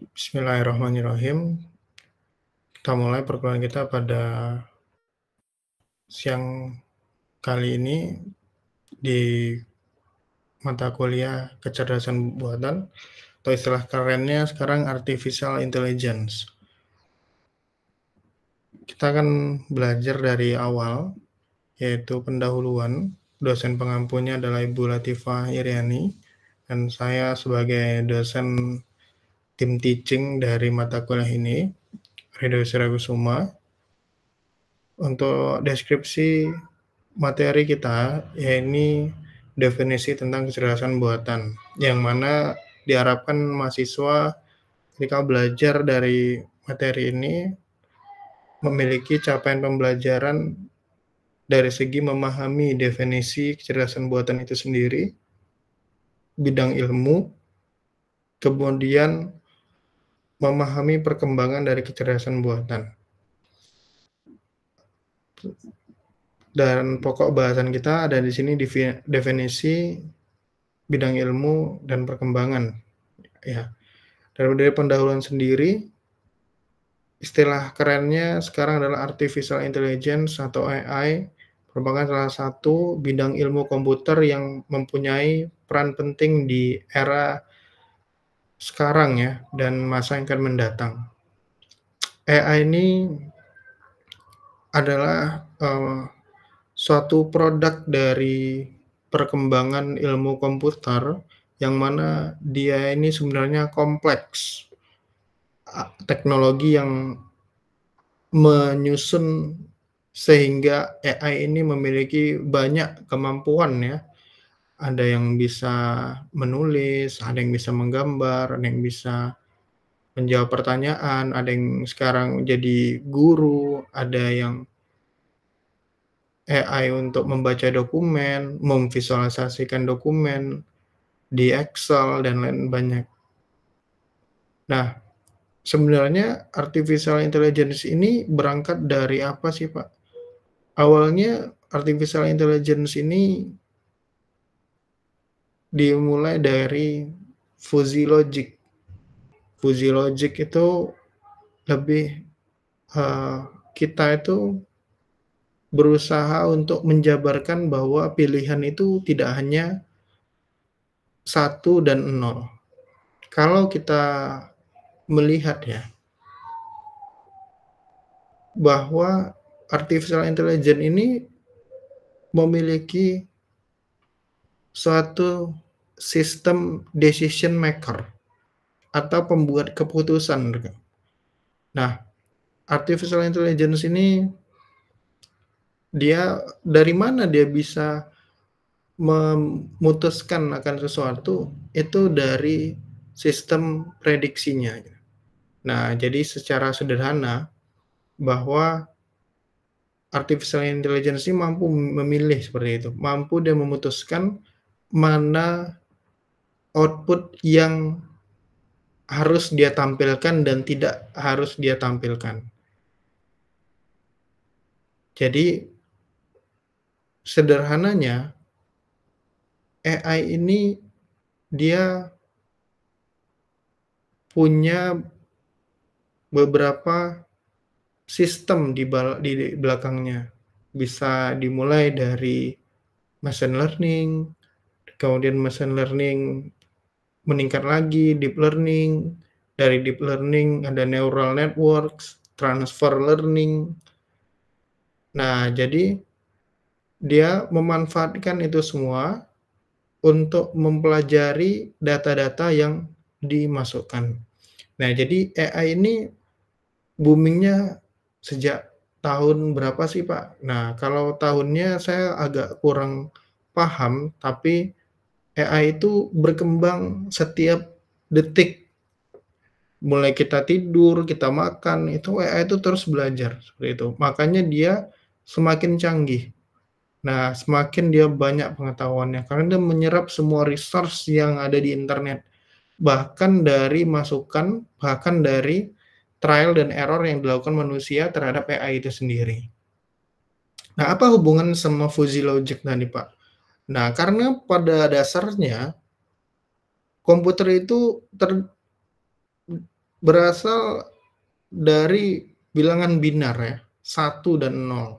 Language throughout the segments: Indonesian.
Bismillahirrahmanirrahim. Kita mulai perkuliahan kita pada siang kali ini di mata kuliah kecerdasan buatan atau istilah kerennya sekarang artificial intelligence. Kita akan belajar dari awal yaitu pendahuluan. Dosen pengampunya adalah Ibu Latifah Iriani dan saya sebagai dosen tim teaching dari mata kuliah ini, Ridho Siragusuma. Untuk deskripsi materi kita, ya ini definisi tentang kecerdasan buatan, yang mana diharapkan mahasiswa ketika belajar dari materi ini memiliki capaian pembelajaran dari segi memahami definisi kecerdasan buatan itu sendiri, bidang ilmu, kemudian memahami perkembangan dari kecerdasan buatan. Dan pokok bahasan kita ada di sini definisi bidang ilmu dan perkembangan. Ya. Dan dari pendahuluan sendiri istilah kerennya sekarang adalah artificial intelligence atau AI merupakan salah satu bidang ilmu komputer yang mempunyai peran penting di era sekarang ya dan masa yang akan mendatang. AI ini adalah uh, suatu produk dari perkembangan ilmu komputer yang mana dia ini sebenarnya kompleks teknologi yang menyusun sehingga AI ini memiliki banyak kemampuan ya ada yang bisa menulis, ada yang bisa menggambar, ada yang bisa menjawab pertanyaan, ada yang sekarang jadi guru, ada yang AI untuk membaca dokumen, memvisualisasikan dokumen di Excel dan lain banyak. Nah, sebenarnya artificial intelligence ini berangkat dari apa sih, Pak? Awalnya artificial intelligence ini dimulai dari fuzzy logic. Fuzzy logic itu lebih uh, kita itu berusaha untuk menjabarkan bahwa pilihan itu tidak hanya satu dan nol. Kalau kita melihat ya bahwa artificial intelligence ini memiliki suatu sistem decision maker atau pembuat keputusan. Nah, artificial intelligence ini dia dari mana dia bisa memutuskan akan sesuatu itu dari sistem prediksinya. Nah, jadi secara sederhana bahwa artificial intelligence ini mampu memilih seperti itu, mampu dia memutuskan mana output yang harus dia tampilkan dan tidak harus dia tampilkan. Jadi sederhananya AI ini dia punya beberapa sistem di, belakangnya. Bisa dimulai dari machine learning, kemudian machine learning meningkat lagi deep learning dari deep learning ada neural networks transfer learning nah jadi dia memanfaatkan itu semua untuk mempelajari data-data yang dimasukkan. Nah, jadi AI ini boomingnya sejak tahun berapa sih Pak? Nah, kalau tahunnya saya agak kurang paham, tapi AI itu berkembang setiap detik. Mulai kita tidur, kita makan, itu AI itu terus belajar seperti itu. Makanya dia semakin canggih. Nah, semakin dia banyak pengetahuannya karena dia menyerap semua resource yang ada di internet. Bahkan dari masukan, bahkan dari trial dan error yang dilakukan manusia terhadap AI itu sendiri. Nah, apa hubungan sama fuzzy logic tadi, Pak? Nah, karena pada dasarnya komputer itu ter, berasal dari bilangan binar ya, 1 dan 0.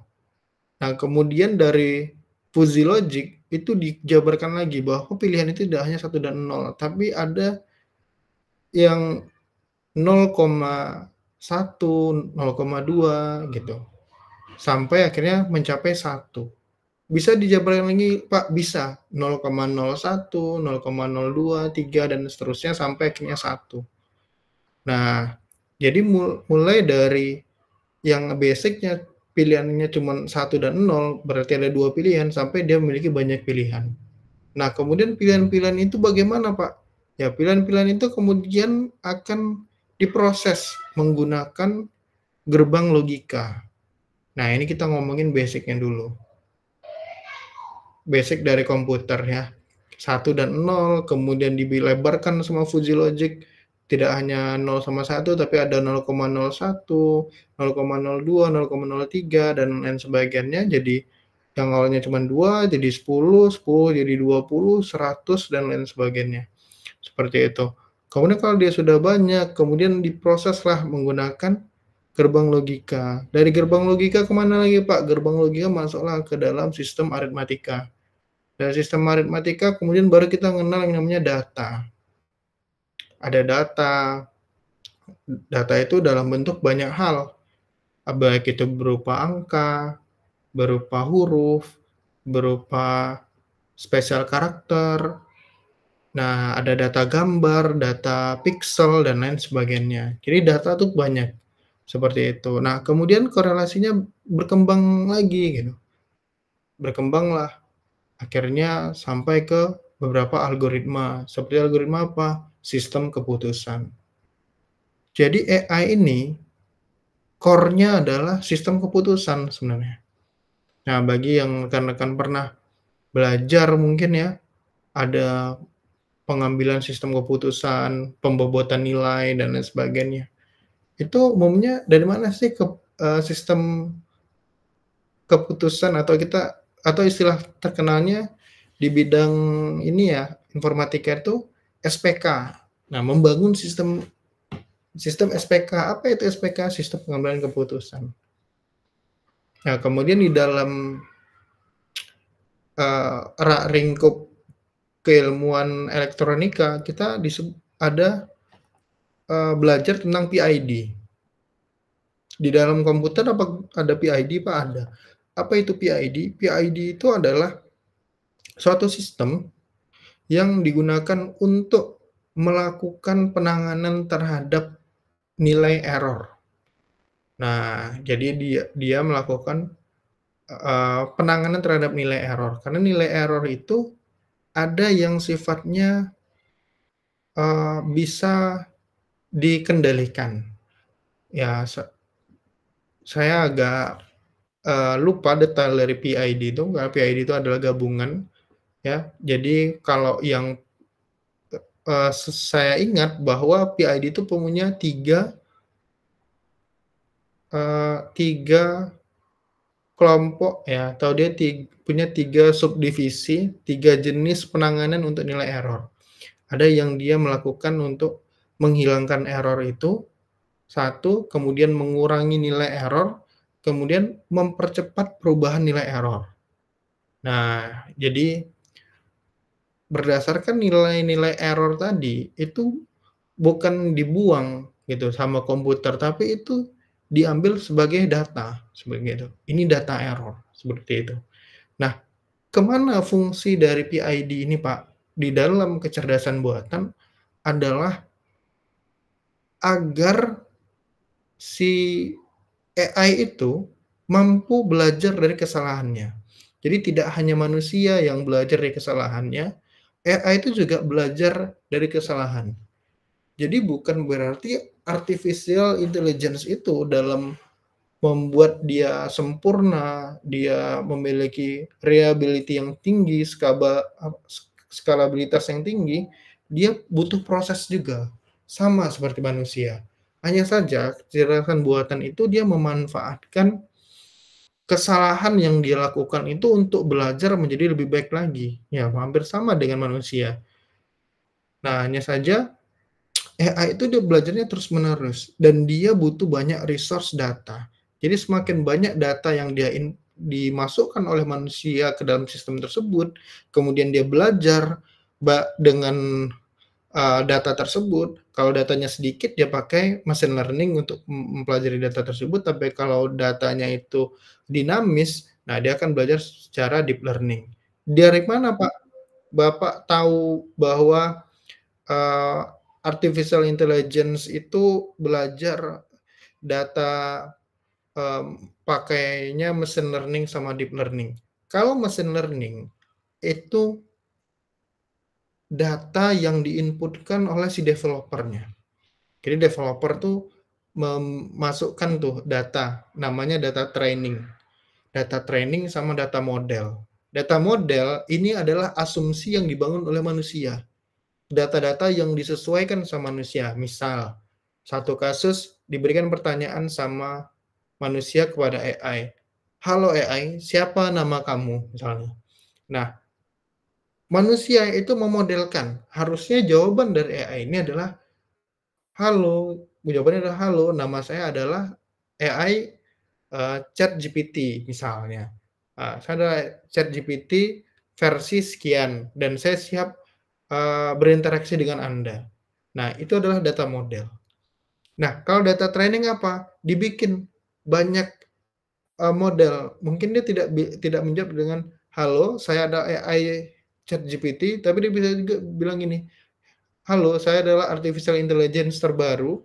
Nah, kemudian dari fuzzy logic itu dijabarkan lagi bahwa pilihan itu tidak hanya 1 dan 0, tapi ada yang 0,1, 0,2 gitu. Sampai akhirnya mencapai 1. Bisa dijabarkan lagi, Pak? Bisa. 0,01, 0,02, 3, dan seterusnya sampai akhirnya satu. Nah, jadi mulai dari yang basicnya pilihannya cuma satu dan nol berarti ada dua pilihan, sampai dia memiliki banyak pilihan. Nah, kemudian pilihan-pilihan itu bagaimana, Pak? Ya, pilihan-pilihan itu kemudian akan diproses menggunakan gerbang logika. Nah, ini kita ngomongin basicnya dulu basic dari komputer ya. 1 dan nol kemudian dilebarkan sama Fuji Logic tidak hanya 0 sama 1 tapi ada 0,01, 0,02, 0,03 dan lain sebagainya. Jadi yang awalnya cuma 2 jadi 10, 10 jadi 20, 100 dan lain sebagainya. Seperti itu. Kemudian kalau dia sudah banyak, kemudian diproseslah menggunakan gerbang logika. Dari gerbang logika kemana lagi Pak? Gerbang logika masuklah ke dalam sistem aritmatika. Dari sistem aritmatika kemudian baru kita mengenal yang namanya data. Ada data. Data itu dalam bentuk banyak hal. Baik itu berupa angka, berupa huruf, berupa spesial karakter. Nah, ada data gambar, data pixel, dan lain sebagainya. Jadi data itu banyak seperti itu. Nah, kemudian korelasinya berkembang lagi gitu. Berkembanglah akhirnya sampai ke beberapa algoritma. Seperti algoritma apa? Sistem keputusan. Jadi AI ini core-nya adalah sistem keputusan sebenarnya. Nah, bagi yang rekan-rekan pernah belajar mungkin ya, ada pengambilan sistem keputusan, pembobotan nilai, dan lain sebagainya. Itu umumnya dari mana sih ke uh, sistem keputusan atau kita atau istilah terkenalnya di bidang ini ya informatika itu SPK. Nah, membangun sistem sistem SPK apa itu SPK? Sistem pengambilan keputusan. Nah, kemudian di dalam uh, ringkup keilmuan elektronika kita ada Eh, belajar tentang PID. Di dalam komputer apa ada PID Pak? Ada. Apa itu PID? PID itu adalah suatu sistem yang digunakan untuk melakukan penanganan terhadap nilai error. Nah, jadi dia dia melakukan uh, penanganan terhadap nilai error karena nilai error itu ada yang sifatnya uh, bisa dikendalikan. Ya, saya agak uh, lupa detail dari PID itu. Karena PID itu adalah gabungan, ya. Jadi kalau yang uh, saya ingat bahwa PID itu punya tiga uh, tiga kelompok ya, atau dia tiga, punya tiga subdivisi, tiga jenis penanganan untuk nilai error. Ada yang dia melakukan untuk menghilangkan error itu satu, kemudian mengurangi nilai error, kemudian mempercepat perubahan nilai error. Nah, jadi berdasarkan nilai-nilai error tadi itu bukan dibuang gitu sama komputer, tapi itu diambil sebagai data sebagai itu. Ini data error seperti itu. Nah, kemana fungsi dari PID ini Pak? Di dalam kecerdasan buatan adalah agar si AI itu mampu belajar dari kesalahannya. Jadi tidak hanya manusia yang belajar dari kesalahannya, AI itu juga belajar dari kesalahan. Jadi bukan berarti artificial intelligence itu dalam membuat dia sempurna, dia memiliki reliability yang tinggi, skala skalabilitas yang tinggi, dia butuh proses juga sama seperti manusia. Hanya saja kecerdasan buatan itu dia memanfaatkan kesalahan yang dia lakukan itu untuk belajar menjadi lebih baik lagi. Ya, hampir sama dengan manusia. Nah, hanya saja AI itu dia belajarnya terus-menerus dan dia butuh banyak resource data. Jadi semakin banyak data yang dia in, dimasukkan oleh manusia ke dalam sistem tersebut, kemudian dia belajar dengan Eh, data tersebut. Kalau datanya sedikit, dia pakai machine learning untuk mempelajari data tersebut. Tapi kalau datanya itu dinamis, nah dia akan belajar secara deep learning. Dari mana Pak? Bapak tahu bahwa uh, artificial intelligence itu belajar data um, pakainya machine learning sama deep learning. Kalau machine learning itu data yang diinputkan oleh si developernya. Jadi developer tuh memasukkan tuh data, namanya data training. Data training sama data model. Data model ini adalah asumsi yang dibangun oleh manusia. Data-data yang disesuaikan sama manusia. Misal, satu kasus diberikan pertanyaan sama manusia kepada AI. Halo AI, siapa nama kamu? Misalnya. Nah, manusia itu memodelkan. Harusnya jawaban dari AI ini adalah halo, jawabannya adalah halo, nama saya adalah AI uh, eh, Chat GPT misalnya. Uh, saya adalah Chat GPT versi sekian dan saya siap uh, berinteraksi dengan Anda. Nah, itu adalah data model. Nah, kalau data training apa? Dibikin banyak eh, model. Mungkin dia tidak tidak menjawab dengan halo, saya ada AI chat GPT, tapi dia bisa juga bilang gini, halo, saya adalah artificial intelligence terbaru,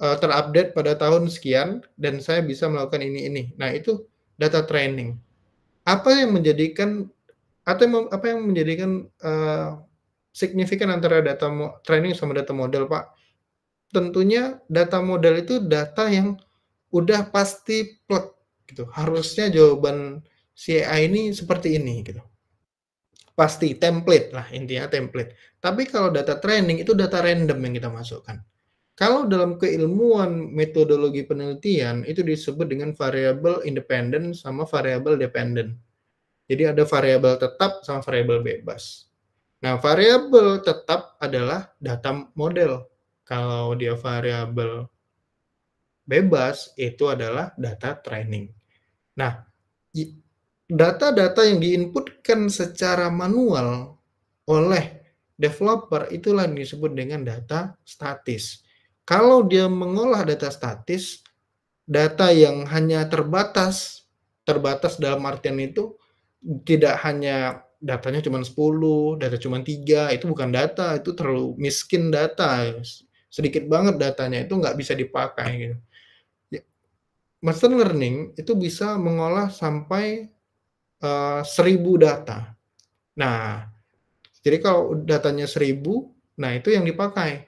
uh, terupdate pada tahun sekian, dan saya bisa melakukan ini ini. Nah itu data training. Apa yang menjadikan atau apa yang menjadikan uh, signifikan antara data training sama data model, Pak? Tentunya data model itu data yang udah pasti plot gitu. Harusnya jawaban CI ini seperti ini gitu pasti template lah intinya template. Tapi kalau data training itu data random yang kita masukkan. Kalau dalam keilmuan metodologi penelitian itu disebut dengan variabel independen sama variabel dependent. Jadi ada variabel tetap sama variabel bebas. Nah, variabel tetap adalah data model. Kalau dia variabel bebas itu adalah data training. Nah, data-data yang diinputkan secara manual oleh developer itulah yang disebut dengan data statis. Kalau dia mengolah data statis, data yang hanya terbatas, terbatas dalam artian itu tidak hanya datanya cuma 10, data cuma 3, itu bukan data, itu terlalu miskin data. Sedikit banget datanya, itu nggak bisa dipakai. Gitu. Ya, machine learning itu bisa mengolah sampai Eh, seribu data. Nah, jadi kalau datanya seribu, nah itu yang dipakai.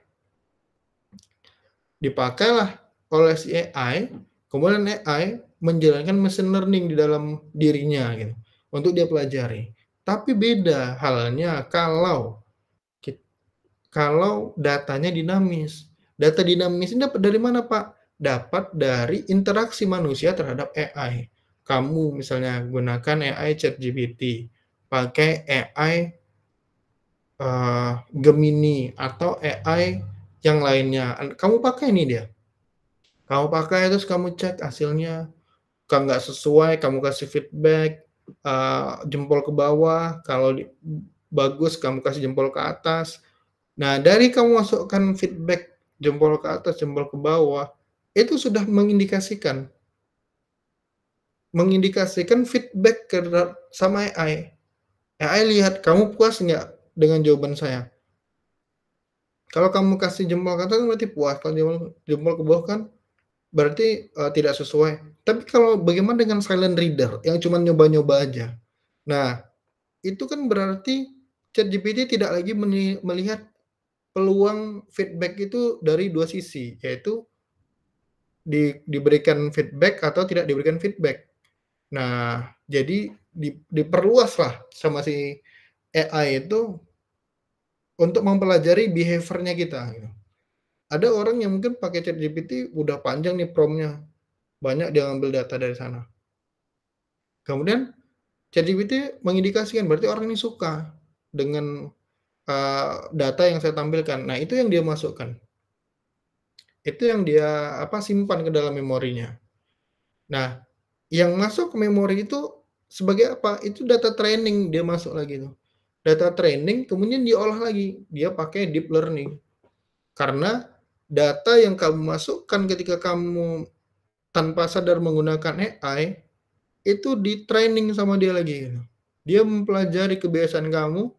Dipakailah oleh si AI, kemudian AI menjalankan machine learning di dalam dirinya gitu untuk dia pelajari. Tapi beda halnya kalau kalau datanya dinamis. Data dinamis ini dapat dari mana, Pak? Dapat dari interaksi manusia terhadap AI kamu misalnya gunakan AI ChatGPT, pakai AI uh, eh, Gemini atau AI yang lainnya, kamu pakai ini dia. Kamu pakai terus kamu cek hasilnya, kalau nggak sesuai kamu kasih feedback, uh, jempol ke bawah, kalau di, bagus kamu kasih jempol ke atas. Nah dari kamu masukkan feedback jempol ke atas, jempol ke bawah, itu sudah mengindikasikan mengindikasikan feedback ke sama AI. AI lihat kamu puas nggak dengan jawaban saya. Kalau kamu kasih jempol ke atas berarti puas, kalau jempol, jempol ke bawah kan berarti uh, tidak sesuai. Tapi kalau bagaimana dengan silent reader yang cuma nyoba-nyoba aja? Nah, itu kan berarti ChatGPT tidak lagi melihat peluang feedback itu dari dua sisi, yaitu di, diberikan feedback atau tidak diberikan feedback. Nah, jadi di, diperluas lah sama si AI itu untuk mempelajari behaviornya kita. Gitu. Ada orang yang mungkin pakai chat GPT udah panjang nih promnya, banyak dia ngambil data dari sana. Kemudian chat GPT mengindikasikan berarti orang ini suka dengan uh, data yang saya tampilkan. Nah itu yang dia masukkan, itu yang dia apa simpan ke dalam memorinya. Nah yang masuk ke memori itu sebagai apa? Itu data training dia masuk lagi tuh. Data training kemudian diolah lagi. Dia pakai deep learning. Karena data yang kamu masukkan ketika kamu tanpa sadar menggunakan AI itu di training sama dia lagi. Gitu. Dia mempelajari kebiasaan kamu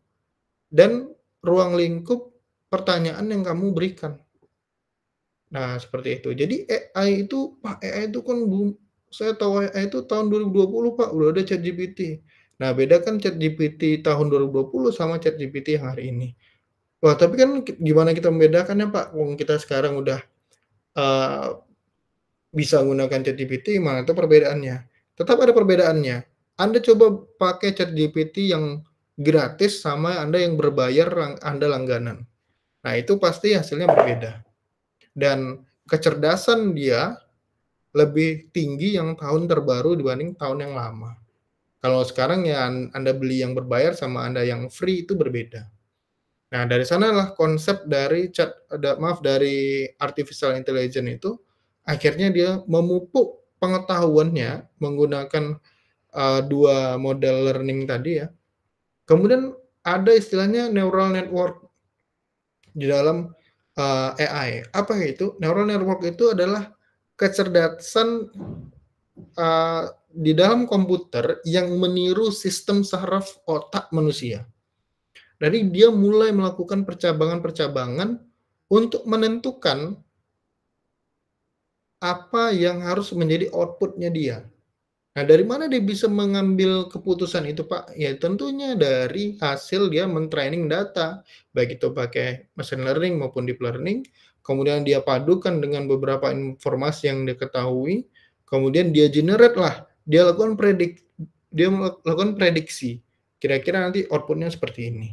dan ruang lingkup pertanyaan yang kamu berikan. Nah, seperti itu. Jadi AI itu, Pak AI itu kan saya tahu eh, itu tahun 2020 Pak, udah ada chat GPT Nah, beda bedakan GPT tahun 2020 sama chat GPT yang hari ini. Wah, tapi kan gimana kita membedakannya Pak? Wong kita sekarang udah uh, bisa menggunakan GPT mana itu perbedaannya? Tetap ada perbedaannya. Anda coba pakai chat GPT yang gratis sama Anda yang berbayar, Anda langganan. Nah, itu pasti hasilnya berbeda. Dan kecerdasan dia lebih tinggi yang tahun terbaru dibanding tahun yang lama. Kalau sekarang ya Anda beli yang berbayar sama Anda yang free itu berbeda. Nah, dari sanalah konsep dari chat ada maaf dari artificial intelligence itu akhirnya dia memupuk pengetahuannya menggunakan uh, dua model learning tadi ya. Kemudian ada istilahnya neural network di dalam uh, eh, AI. Apa itu? Neural network itu adalah kecerdasan uh, di dalam komputer yang meniru sistem saraf otak manusia. Jadi dia mulai melakukan percabangan-percabangan untuk menentukan apa yang harus menjadi outputnya dia. Nah, dari mana dia bisa mengambil keputusan itu, Pak? Ya, tentunya dari hasil dia mentraining data, baik itu pakai machine learning maupun deep learning, kemudian dia padukan dengan beberapa informasi yang diketahui, kemudian dia generate lah, dia lakukan predik, dia lakukan prediksi, kira-kira nanti outputnya seperti ini.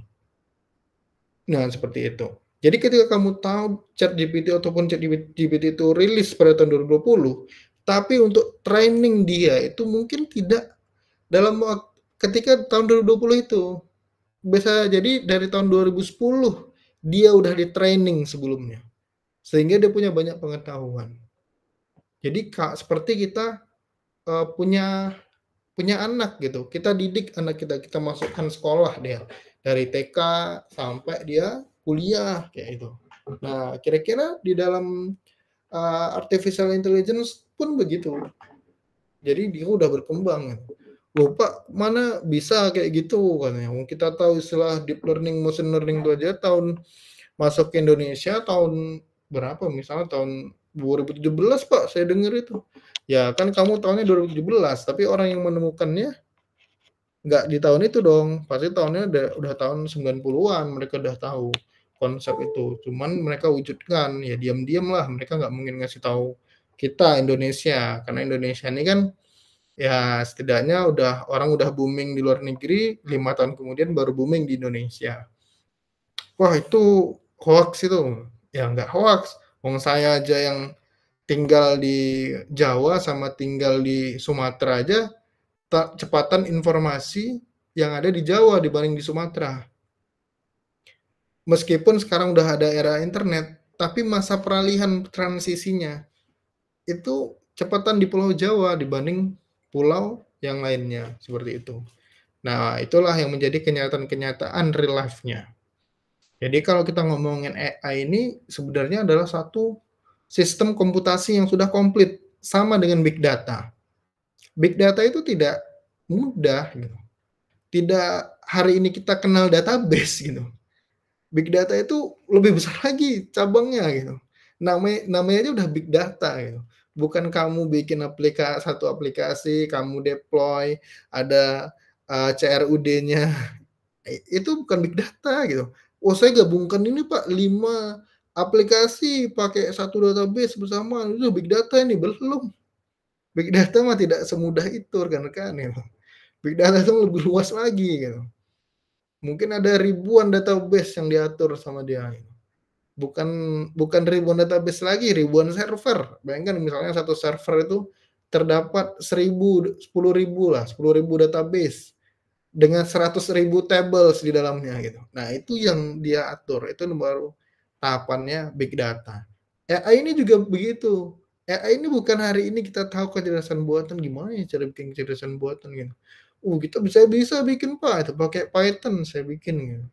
Nah, seperti itu. Jadi ketika kamu tahu chat GPT ataupun chat GPT itu rilis pada tahun 2020, tapi untuk training dia itu mungkin tidak dalam ketika tahun 2020 itu. Bisa jadi dari tahun 2010 dia udah di training sebelumnya sehingga dia punya banyak pengetahuan. Jadi kak seperti kita uh, punya punya anak gitu, kita didik anak kita, kita masukkan sekolah dia dari TK sampai dia kuliah kayak itu. Nah kira-kira di dalam uh, artificial intelligence pun begitu. Jadi dia udah berkembang. Kan. Lupa mana bisa kayak gitu kan ya? Kita tahu istilah deep learning, machine learning itu aja tahun masuk ke Indonesia tahun berapa misalnya tahun 2017 Pak saya dengar itu ya kan kamu tahunnya 2017 tapi orang yang menemukannya nggak di tahun itu dong pasti tahunnya udah, udah tahun 90-an mereka udah tahu konsep itu cuman mereka wujudkan ya diam-diam lah mereka nggak mungkin ngasih tahu kita Indonesia karena Indonesia ini kan ya setidaknya udah orang udah booming di luar negeri lima tahun kemudian baru booming di Indonesia wah itu hoax itu ya nggak hoax. Wong saya aja yang tinggal di Jawa sama tinggal di Sumatera aja cepatan informasi yang ada di Jawa dibanding di Sumatera. Meskipun sekarang udah ada era internet, tapi masa peralihan transisinya itu cepatan di Pulau Jawa dibanding pulau yang lainnya seperti itu. Nah, itulah yang menjadi kenyataan-kenyataan real life-nya. Jadi kalau kita ngomongin AI ini sebenarnya adalah satu sistem komputasi yang sudah komplit sama dengan big data. Big data itu tidak mudah gitu. Tidak hari ini kita kenal database gitu. Big data itu lebih besar lagi cabangnya gitu. Namanya namanya aja udah big data gitu. Bukan kamu bikin aplikasi satu aplikasi, kamu deploy, ada uh, eh, CRUD-nya. Itu bukan big data gitu oh saya gabungkan ini Pak lima aplikasi pakai satu database bersama itu big data ini belum. Big data mah tidak semudah itu rekan-rekan ya. Big data itu lebih luas lagi gitu. Mungkin ada ribuan database yang diatur sama dia. Gitu. Bukan bukan ribuan database lagi, ribuan server. Bayangkan misalnya satu server itu terdapat seribu, sepuluh ribu lah, sepuluh ribu database dengan seratus ribu tables di dalamnya gitu. Nah itu yang dia atur, itu baru tahapannya big data. AI ini juga begitu. AI ini bukan hari ini kita tahu kecerdasan buatan gimana ya cara bikin kecerdasan buatan gitu. Uh kita bisa bisa bikin pak itu pakai Python saya bikin gitu.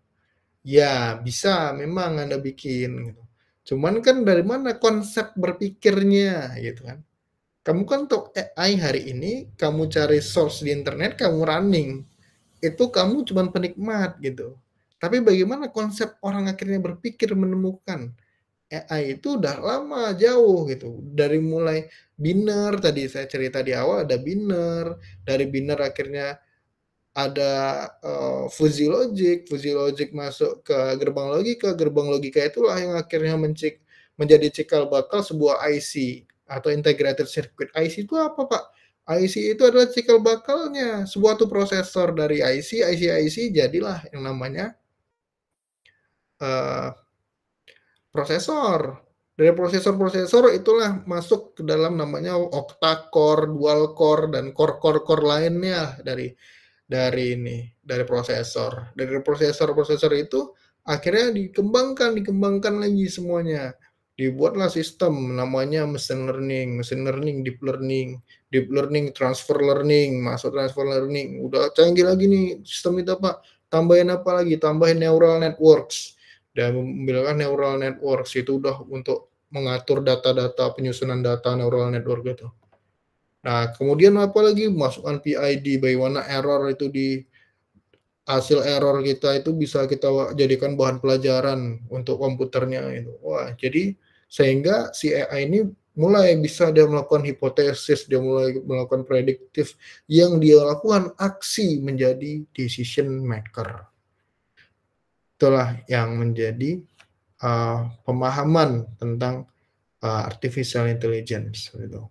Ya bisa memang anda bikin gitu. Cuman kan dari mana konsep berpikirnya gitu kan. Kamu kan untuk AI hari ini, kamu cari source di internet, kamu running itu kamu cuma penikmat gitu. Tapi bagaimana konsep orang akhirnya berpikir menemukan AI itu udah lama jauh gitu. Dari mulai binner tadi saya cerita di awal ada binner, dari binner akhirnya ada uh, eh, fuzzy logic, fuzzy logic masuk ke gerbang logika, gerbang logika itulah yang akhirnya mencik menjadi cikal bakal sebuah IC atau integrated circuit. IC itu apa, Pak? IC itu adalah cikal bakalnya sebuah tuh prosesor dari IC, IC, IC jadilah yang namanya uh, prosesor. Dari prosesor-prosesor itulah masuk ke dalam namanya octa core, dual core dan core-core-core lainnya dari dari ini, dari prosesor. Dari prosesor-prosesor itu akhirnya dikembangkan, dikembangkan lagi semuanya. Dibuatlah sistem namanya machine learning, machine learning, deep learning, deep learning, transfer learning, masuk transfer learning. Udah canggih lagi nih sistem itu Pak. Tambahin apa lagi? Tambahin neural networks. Dan membilangkan neural networks itu udah untuk mengatur data-data, penyusunan data neural network gitu. Nah, kemudian apa lagi? masukkan PID, bagaimana error itu di hasil error kita itu bisa kita jadikan bahan pelajaran untuk komputernya itu. Wah, jadi sehingga si AI ini mulai bisa dia melakukan hipotesis, dia mulai melakukan prediktif yang dia lakukan aksi menjadi decision maker. Itulah yang menjadi uh, pemahaman tentang uh, artificial intelligence gitu.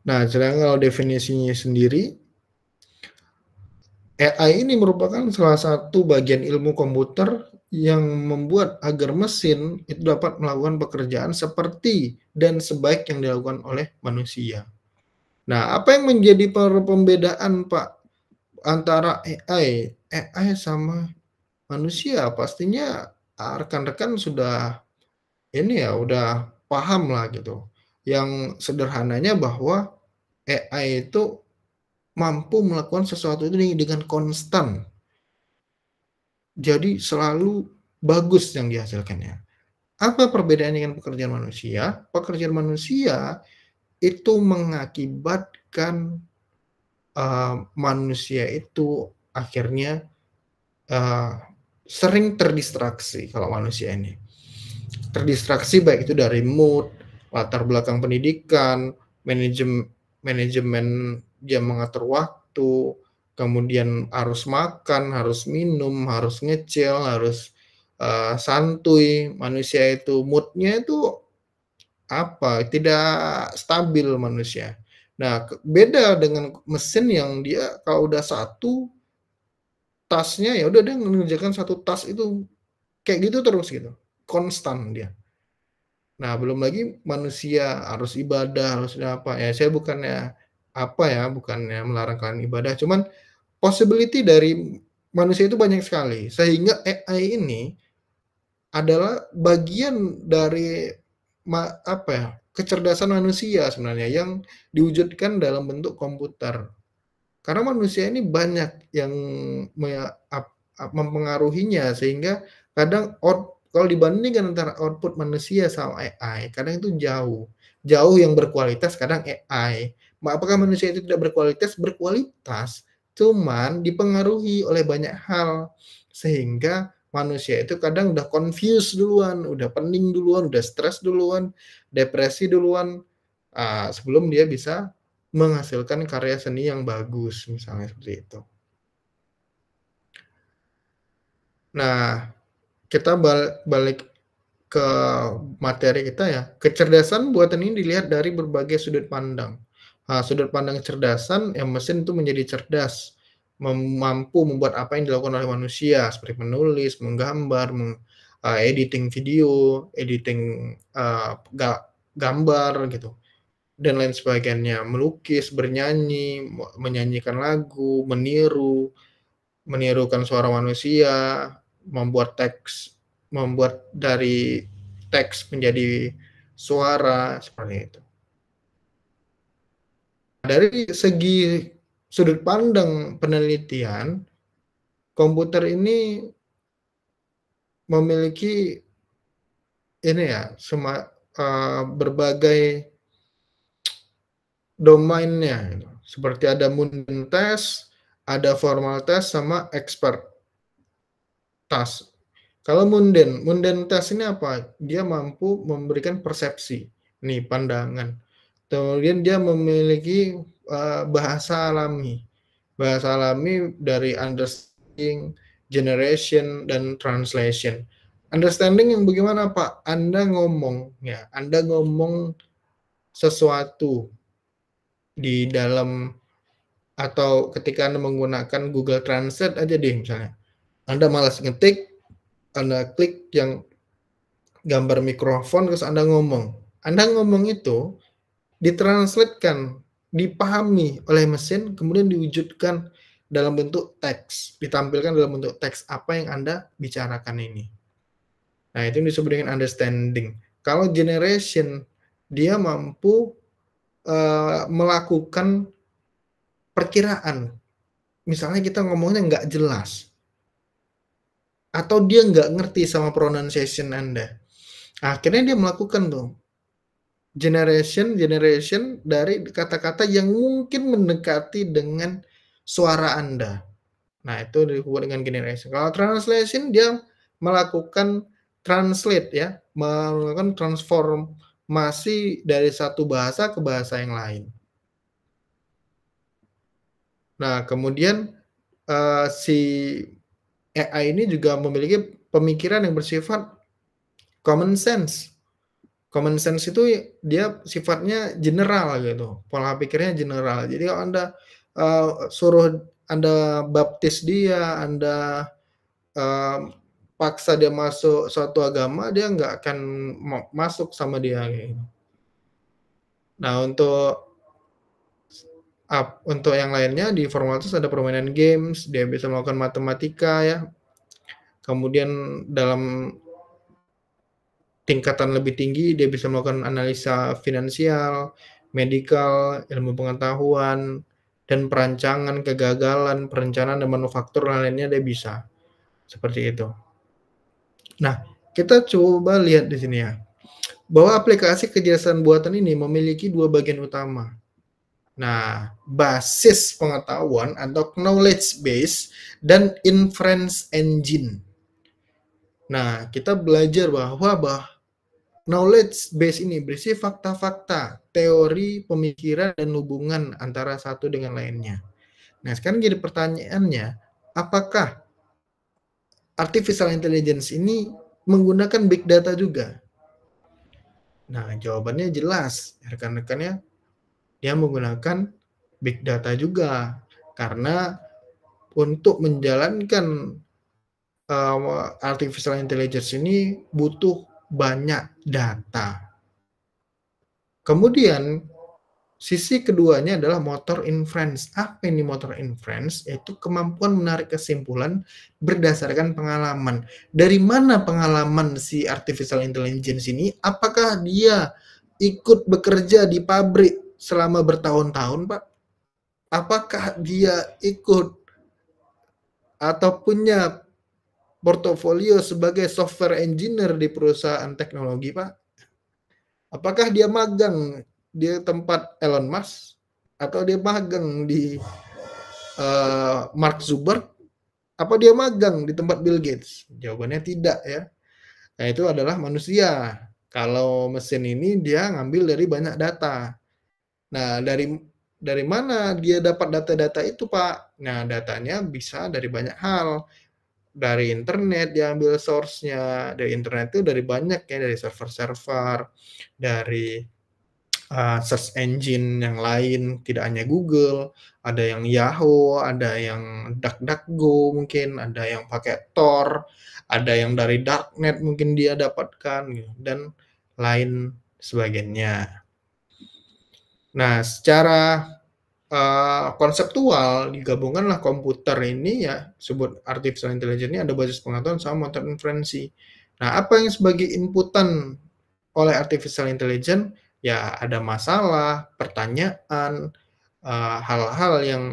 Nah, sedangkan kalau definisinya sendiri AI ini merupakan salah satu bagian ilmu komputer yang membuat agar mesin itu dapat melakukan pekerjaan seperti dan sebaik yang dilakukan oleh manusia. Nah, apa yang menjadi perbedaan Pak antara AI, AI sama manusia? Pastinya rekan-rekan sudah ini ya udah paham lah gitu. Yang sederhananya bahwa AI itu mampu melakukan sesuatu itu dengan konstan jadi selalu bagus yang dihasilkannya. Apa perbedaannya dengan pekerjaan manusia? Pekerjaan manusia itu mengakibatkan uh, manusia itu akhirnya uh, sering terdistraksi kalau manusia ini. Terdistraksi baik itu dari mood, latar belakang pendidikan, manajemen manajemen dia mengatur waktu, kemudian harus makan, harus minum, harus ngecil, harus uh, santuy. Manusia itu moodnya itu apa? Tidak stabil manusia. Nah, beda dengan mesin yang dia kalau udah satu tasnya ya udah dia mengerjakan satu tas itu kayak gitu terus gitu, konstan dia. Nah, belum lagi manusia harus ibadah, harus apa ya. Saya bukannya apa ya, bukannya melarang kalian ibadah, cuman possibility dari manusia itu banyak sekali. Sehingga AI ini adalah bagian dari ma, apa ya? kecerdasan manusia sebenarnya yang diwujudkan dalam bentuk komputer. Karena manusia ini banyak yang me, mempengaruhinya sehingga kadang out, kalau dibandingkan antara output manusia sama AI, kadang itu jauh. Jauh yang berkualitas kadang AI. Apakah manusia itu tidak berkualitas? Berkualitas, cuman dipengaruhi oleh banyak hal sehingga manusia itu kadang udah confused duluan, udah pening duluan, udah stres duluan, depresi duluan uh, sebelum dia bisa menghasilkan karya seni yang bagus misalnya seperti itu. Nah, kita bal balik ke materi kita ya. Kecerdasan buatan ini dilihat dari berbagai sudut pandang. Nah, sudut pandang cerdasan, yang mesin itu menjadi cerdas, mampu membuat apa yang dilakukan oleh manusia, seperti menulis, menggambar, meng uh, editing video, editing uh, ga gambar gitu dan lain sebagainya, melukis, bernyanyi, menyanyikan lagu, meniru, menirukan suara manusia, membuat teks, membuat dari teks menjadi suara seperti itu dari segi sudut pandang penelitian, komputer ini memiliki ini ya, semua uh, eh, berbagai domainnya, seperti ada mundan test, ada formal test, sama expert test. Kalau Munden, mundan test ini apa? Dia mampu memberikan persepsi, nih pandangan Kemudian dia memiliki uh, bahasa alami. Bahasa alami dari understanding, generation, dan translation. Understanding yang bagaimana Pak? Anda ngomong, ya. Anda ngomong sesuatu di dalam atau ketika Anda menggunakan Google Translate aja deh misalnya. Anda malas ngetik, Anda klik yang gambar mikrofon terus Anda ngomong. Anda ngomong itu ditranslatekan, dipahami oleh mesin, kemudian diwujudkan dalam bentuk teks, ditampilkan dalam bentuk teks apa yang Anda bicarakan ini. Nah, itu yang disebut dengan understanding. Kalau generation, dia mampu uh, melakukan perkiraan. Misalnya kita ngomongnya nggak jelas. Atau dia nggak ngerti sama pronunciation Anda. Akhirnya dia melakukan tuh generation generation dari kata-kata yang mungkin mendekati dengan suara Anda. Nah, itu dihubungkan dengan generation. Kalau translation dia melakukan translate ya, melakukan transformasi dari satu bahasa ke bahasa yang lain. Nah, kemudian uh, si AI ini juga memiliki pemikiran yang bersifat common sense common sense itu dia sifatnya general gitu pola pikirnya general jadi kalau anda uh, suruh anda baptis dia anda uh, paksa dia masuk suatu agama dia nggak akan masuk sama dia gitu. nah untuk up untuk yang lainnya di formalitas ada permainan games dia bisa melakukan matematika ya kemudian dalam tingkatan lebih tinggi, dia bisa melakukan analisa finansial, medical, ilmu pengetahuan, dan perancangan, kegagalan, perencanaan, dan manufaktur lainnya dia bisa. Seperti itu. Nah, kita coba lihat di sini ya. Bahwa aplikasi kejelasan buatan ini memiliki dua bagian utama. Nah, basis pengetahuan atau knowledge base dan inference engine. Nah, kita belajar bahwa bahwa Knowledge base ini berisi fakta-fakta, teori, pemikiran, dan hubungan antara satu dengan lainnya. Nah, sekarang jadi pertanyaannya, apakah artificial intelligence ini menggunakan big data juga? Nah, jawabannya jelas, rekan-rekannya. Dia menggunakan big data juga, karena untuk menjalankan uh, artificial intelligence ini butuh banyak data. Kemudian sisi keduanya adalah motor inference. Apa ini motor inference? Yaitu kemampuan menarik kesimpulan berdasarkan pengalaman. Dari mana pengalaman si artificial intelligence ini? Apakah dia ikut bekerja di pabrik selama bertahun-tahun, Pak? Apakah dia ikut atau punya portofolio sebagai software engineer di perusahaan teknologi, Pak? Apakah dia magang di tempat Elon Musk atau dia magang di uh, Mark Zuckerberg? Apa dia magang di tempat Bill Gates? Jawabannya tidak ya. Nah, itu adalah manusia. Kalau mesin ini dia ngambil dari banyak data. Nah, dari dari mana dia dapat data-data itu, Pak? Nah, datanya bisa dari banyak hal dari internet diambil source-nya dari internet itu dari banyak ya dari server-server dari uh, search engine yang lain tidak hanya Google ada yang Yahoo ada yang DuckDuckGo mungkin ada yang pakai Tor ada yang dari darknet mungkin dia dapatkan gitu, dan lain sebagainya nah secara Eh, konseptual digabungkanlah komputer ini ya sebut artificial intelligence ini ada basis pengetahuan sama motor inferensi. Nah, apa yang sebagai inputan oleh artificial intelligence ya ada masalah, pertanyaan, eh, hal-hal uh, yang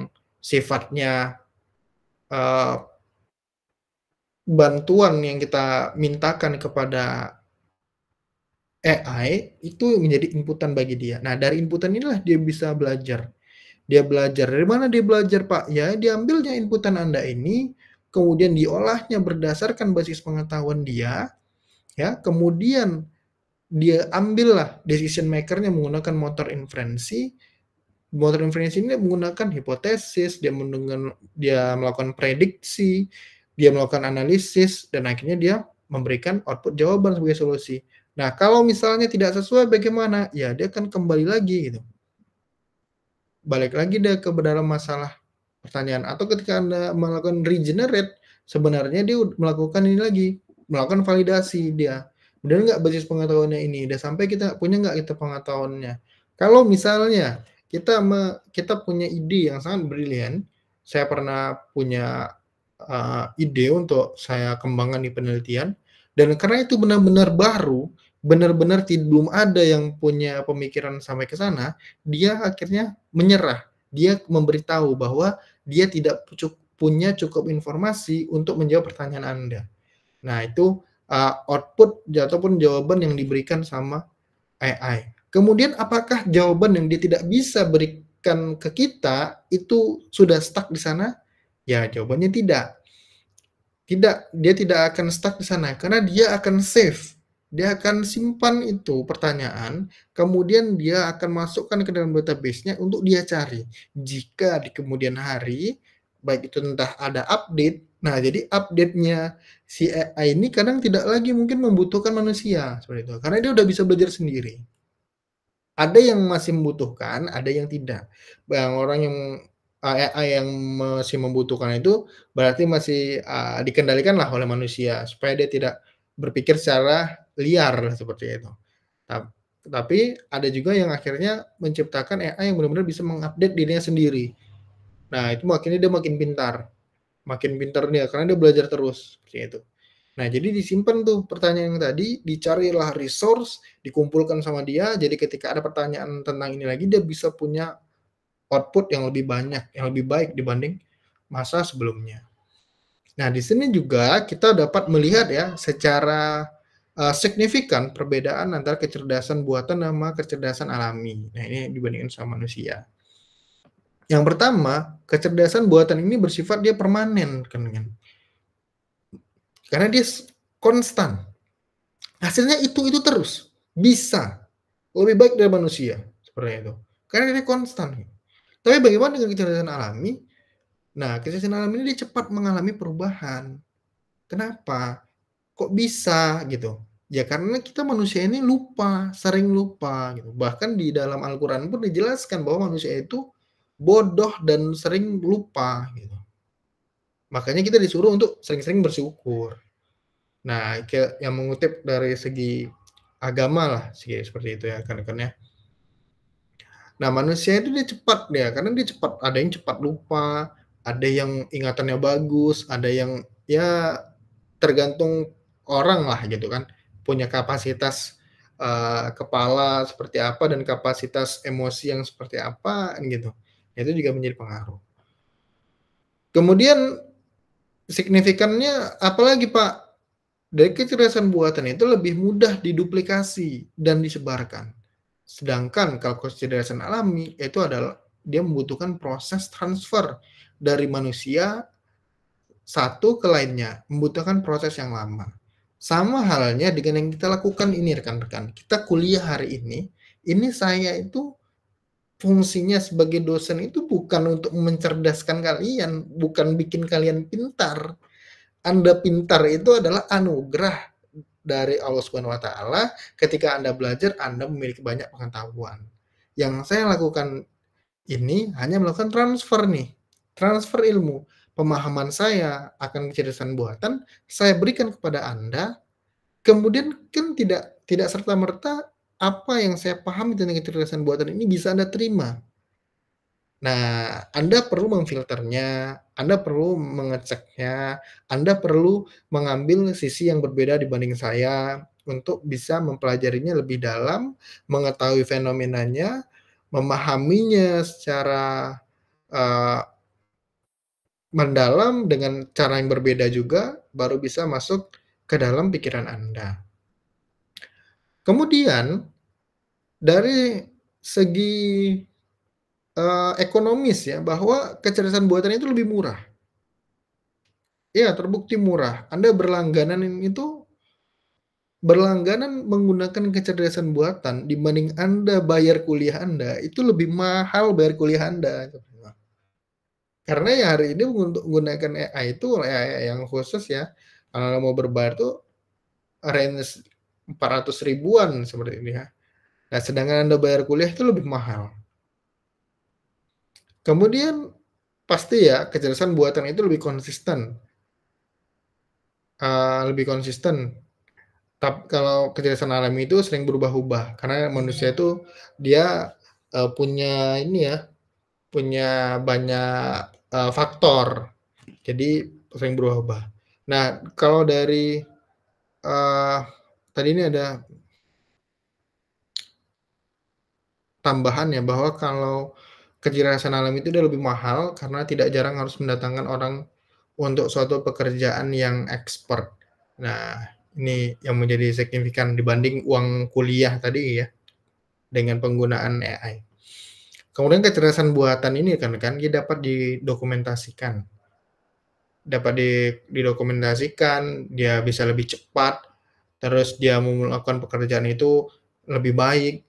sifatnya uh, bantuan yang kita mintakan kepada AI itu menjadi inputan bagi dia. Nah, dari inputan inilah dia bisa belajar. Dia belajar. Dari mana dia belajar, Pak? Ya, diambilnya inputan Anda ini, kemudian diolahnya berdasarkan basis pengetahuan dia, ya. Kemudian dia ambillah decision makernya menggunakan motor inferensi. Motor inferensi ini menggunakan hipotesis, dia menggunakan dia melakukan prediksi, dia melakukan analisis dan akhirnya dia memberikan output jawaban sebagai solusi. Nah, kalau misalnya tidak sesuai bagaimana? Ya, dia akan kembali lagi gitu balik lagi deh ke dalam masalah pertanyaan atau ketika Anda melakukan regenerate sebenarnya dia melakukan ini lagi, melakukan validasi dia. Benar nggak basis pengetahuannya ini? Udah sampai kita punya nggak kita pengetahuannya? Kalau misalnya kita me, kita punya ide yang sangat brilian, saya pernah punya uh, ide untuk saya kembangkan di penelitian, dan karena itu benar-benar baru, benar-benar belum ada yang punya pemikiran sampai ke sana, dia akhirnya menyerah. Dia memberitahu bahwa dia tidak punya cukup informasi untuk menjawab pertanyaan Anda. Nah, itu uh, output ataupun jawaban yang diberikan sama AI. Kemudian apakah jawaban yang dia tidak bisa berikan ke kita itu sudah stuck di sana? Ya, jawabannya tidak. Tidak, dia tidak akan stuck di sana karena dia akan save dia akan simpan itu pertanyaan, kemudian dia akan masukkan ke dalam database-nya untuk dia cari. Jika di kemudian hari, baik itu entah ada update, nah jadi update-nya si AI ini kadang tidak lagi mungkin membutuhkan manusia seperti itu, karena dia udah bisa belajar sendiri. Ada yang masih membutuhkan, ada yang tidak. Bang orang yang AI yang masih membutuhkan itu berarti masih uh, ah, dikendalikan lah oleh manusia supaya dia tidak berpikir secara liar seperti itu. Tapi ada juga yang akhirnya menciptakan AI yang benar-benar bisa mengupdate dirinya sendiri. Nah, itu makin dia makin pintar. Makin pintar dia karena dia belajar terus seperti itu. Nah, jadi disimpan tuh pertanyaan yang tadi, dicarilah resource, dikumpulkan sama dia. Jadi ketika ada pertanyaan tentang ini lagi, dia bisa punya output yang lebih banyak, yang lebih baik dibanding masa sebelumnya. Nah, di sini juga kita dapat melihat ya secara uh, signifikan perbedaan antara kecerdasan buatan sama kecerdasan alami. Nah, ini dibandingkan sama manusia. Yang pertama, kecerdasan buatan ini bersifat dia permanen kan, kan? Karena dia konstan. Hasilnya itu-itu terus. Bisa. Lebih baik dari manusia. Seperti itu. Karena dia konstan. Tapi bagaimana dengan kecerdasan alami? Nah, kecerdasan alami ini dia cepat mengalami perubahan. Kenapa? Kok bisa gitu? Ya karena kita manusia ini lupa, sering lupa gitu. Bahkan di dalam Al-Qur'an pun dijelaskan bahwa manusia itu bodoh dan sering lupa gitu. Makanya kita disuruh untuk sering-sering bersyukur. Nah, yang mengutip dari segi agama lah segi seperti itu ya kan-kan ya. Nah, manusia itu dia cepat ya, karena dia cepat, ada yang cepat lupa, ada yang ingatannya bagus, ada yang ya tergantung orang lah gitu kan punya kapasitas uh, kepala seperti apa dan kapasitas emosi yang seperti apa gitu. Itu juga menjadi pengaruh. Kemudian signifikannya apalagi Pak dari kecerdasan buatan itu lebih mudah diduplikasi dan disebarkan. Sedangkan kalau kecerdasan alami itu adalah dia membutuhkan proses transfer dari manusia satu ke lainnya, membutuhkan proses yang lama. Sama halnya dengan yang kita lakukan ini rekan-rekan. Kita kuliah hari ini, ini saya itu fungsinya sebagai dosen itu bukan untuk mencerdaskan kalian, bukan bikin kalian pintar. Anda pintar itu adalah anugerah dari Allah Subhanahu wa taala ketika Anda belajar Anda memiliki banyak pengetahuan. Yang saya lakukan ini hanya melakukan transfer nih, transfer ilmu pemahaman saya akan kecerdasan buatan saya berikan kepada Anda kemudian kan tidak tidak serta merta apa yang saya pahami tentang kecerdasan buatan ini bisa Anda terima. Nah, Anda perlu memfilternya, Anda perlu mengeceknya, Anda perlu mengambil sisi yang berbeda dibanding saya untuk bisa mempelajarinya lebih dalam, mengetahui fenomenanya, memahaminya secara uh, mendalam dengan cara yang berbeda juga baru bisa masuk ke dalam pikiran Anda. Kemudian dari segi uh, ekonomis ya bahwa kecerdasan buatan itu lebih murah. Ya, terbukti murah. Anda berlangganan itu berlangganan menggunakan kecerdasan buatan dibanding Anda bayar kuliah Anda itu lebih mahal bayar kuliah Anda. Karena ya hari ini untuk menggunakan AI itu AI yang khusus ya. Kalau mau berbayar tuh range 400 ribuan seperti ini ya. Nah, sedangkan Anda bayar kuliah itu lebih mahal. Kemudian pasti ya kecerdasan buatan itu lebih konsisten. Uh, lebih konsisten. Tapi kalau kecerdasan alami itu sering berubah-ubah karena manusia iya. itu dia uh, punya ini ya, punya banyak uh, faktor. Jadi sering berubah Nah, kalau dari uh, tadi ini ada tambahan ya bahwa kalau kecerdasan alam itu udah lebih mahal karena tidak jarang harus mendatangkan orang untuk suatu pekerjaan yang expert. Nah, ini yang menjadi signifikan dibanding uang kuliah tadi ya dengan penggunaan AI. Kemudian kecerdasan buatan ini kan kan dia dapat didokumentasikan. Dapat didokumentasikan, dia bisa lebih cepat, terus dia melakukan pekerjaan itu lebih baik.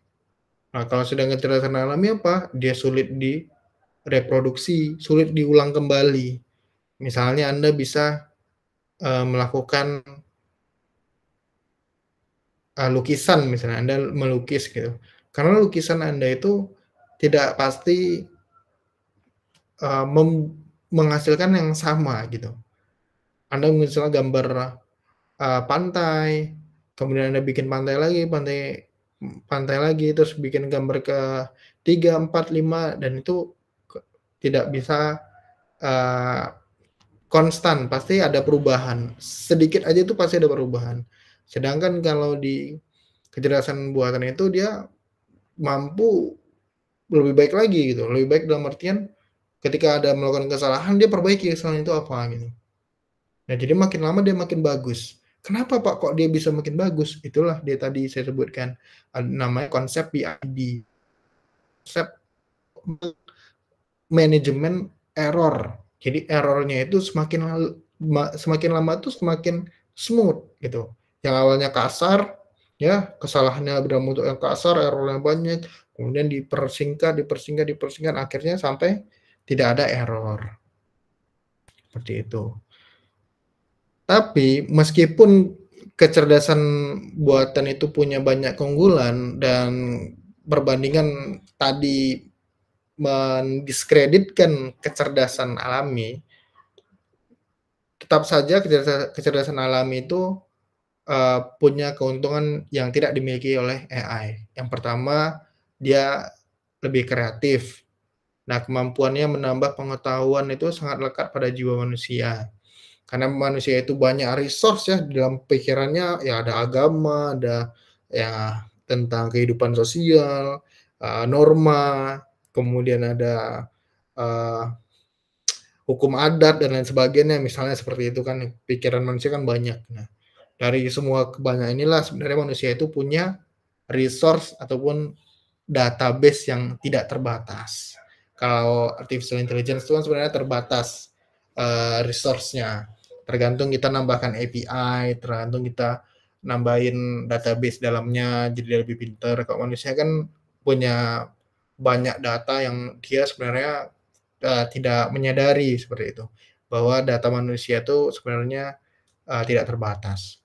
Nah, kalau sedang kecerdasan alami apa? Dia sulit direproduksi, sulit diulang kembali. Misalnya Anda bisa uh, melakukan uh, lukisan misalnya Anda melukis gitu. Karena lukisan Anda itu tidak pasti uh, mem- menghasilkan yang sama gitu. Anda misalnya gambar uh, pantai, kemudian Anda bikin pantai lagi, pantai pantai lagi, terus bikin gambar ke tiga, empat, lima dan itu tidak bisa uh, konstan, pasti ada perubahan. Sedikit aja itu pasti ada perubahan. Sedangkan kalau di kecerdasan buatan itu dia mampu lebih baik lagi gitu lebih baik dalam artian ketika ada melakukan kesalahan dia perbaiki kesalahan itu apa gitu nah jadi makin lama dia makin bagus kenapa pak kok dia bisa makin bagus itulah dia tadi saya sebutkan namanya konsep PID konsep manajemen error jadi errornya itu semakin semakin lama tuh semakin smooth gitu yang awalnya kasar ya kesalahannya dalam bentuk yang kasar errornya banyak kemudian dipersingkat dipersingkat dipersingkat akhirnya sampai tidak ada error seperti itu tapi meskipun kecerdasan buatan itu punya banyak keunggulan dan perbandingan tadi mendiskreditkan kecerdasan alami tetap saja kecerdasan alami itu uh, punya keuntungan yang tidak dimiliki oleh AI. Yang pertama, dia lebih kreatif. Nah, kemampuannya menambah pengetahuan itu sangat lekat pada jiwa manusia. Karena manusia itu banyak resource ya dalam pikirannya, ya ada agama, ada ya tentang kehidupan sosial, uh, norma, kemudian ada uh, hukum adat dan lain sebagainya misalnya seperti itu kan pikiran manusia kan banyak nah dari semua kebanyakan inilah sebenarnya manusia itu punya resource ataupun database yang tidak terbatas. Kalau artificial intelligence itu kan sebenarnya terbatas uh, resource-nya. Tergantung kita nambahkan API, tergantung kita nambahin database dalamnya jadi lebih pinter. Kalau manusia kan punya banyak data yang dia sebenarnya uh, tidak menyadari seperti itu bahwa data manusia itu sebenarnya uh, tidak terbatas.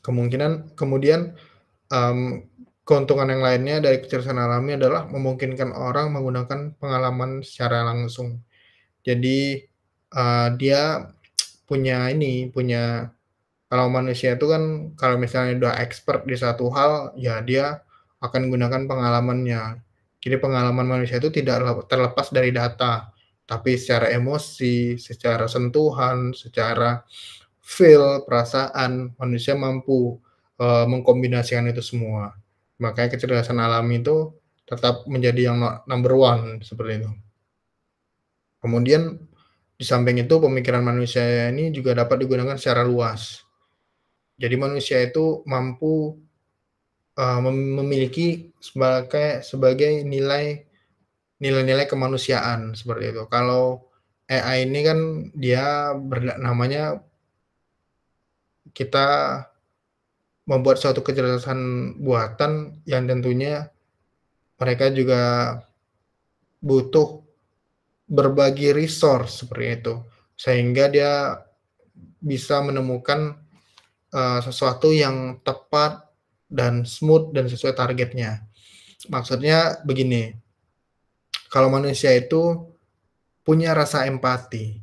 Kemungkinan kemudian um, keuntungan yang lainnya dari kecerdasan alami adalah memungkinkan orang menggunakan pengalaman secara langsung. Jadi uh, dia punya ini, punya kalau manusia itu kan kalau misalnya udah expert di satu hal, ya dia akan gunakan pengalamannya. Jadi pengalaman manusia itu tidak terlepas dari data, tapi secara emosi, secara sentuhan, secara feel, perasaan, manusia mampu e, mengkombinasikan itu semua. Makanya kecerdasan alami itu tetap menjadi yang number one seperti itu. Kemudian di samping itu pemikiran manusia ini juga dapat digunakan secara luas. Jadi manusia itu mampu uh, memiliki sebagai sebagai nilai nilai-nilai kemanusiaan seperti itu. Kalau AI ini kan dia ber, namanya kita membuat suatu kecerdasan buatan yang tentunya mereka juga butuh berbagi resource seperti itu sehingga dia bisa menemukan uh, sesuatu yang tepat dan smooth dan sesuai targetnya. Maksudnya begini. Kalau manusia itu punya rasa empati.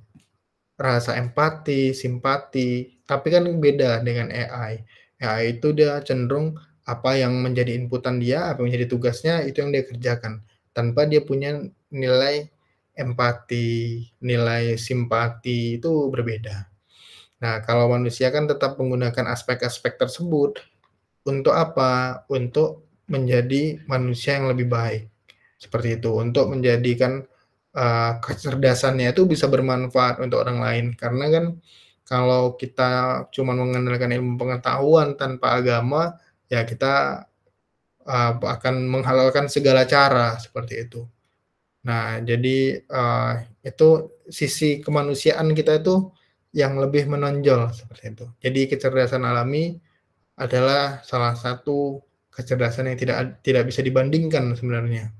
Rasa empati, simpati, tapi kan beda dengan AI. AI itu dia cenderung apa yang menjadi inputan dia, apa yang menjadi tugasnya itu yang dia kerjakan tanpa dia punya nilai empati, nilai simpati itu berbeda. Nah, kalau manusia kan tetap menggunakan aspek-aspek tersebut untuk apa? Untuk menjadi manusia yang lebih baik. Seperti itu, untuk menjadikan uh, kecerdasannya itu bisa bermanfaat untuk orang lain karena kan kalau kita cuma mengandalkan ilmu pengetahuan tanpa agama, ya kita uh, akan menghalalkan segala cara seperti itu. Nah, jadi uh, itu sisi kemanusiaan kita itu yang lebih menonjol seperti itu. Jadi kecerdasan alami adalah salah satu kecerdasan yang tidak tidak bisa dibandingkan sebenarnya.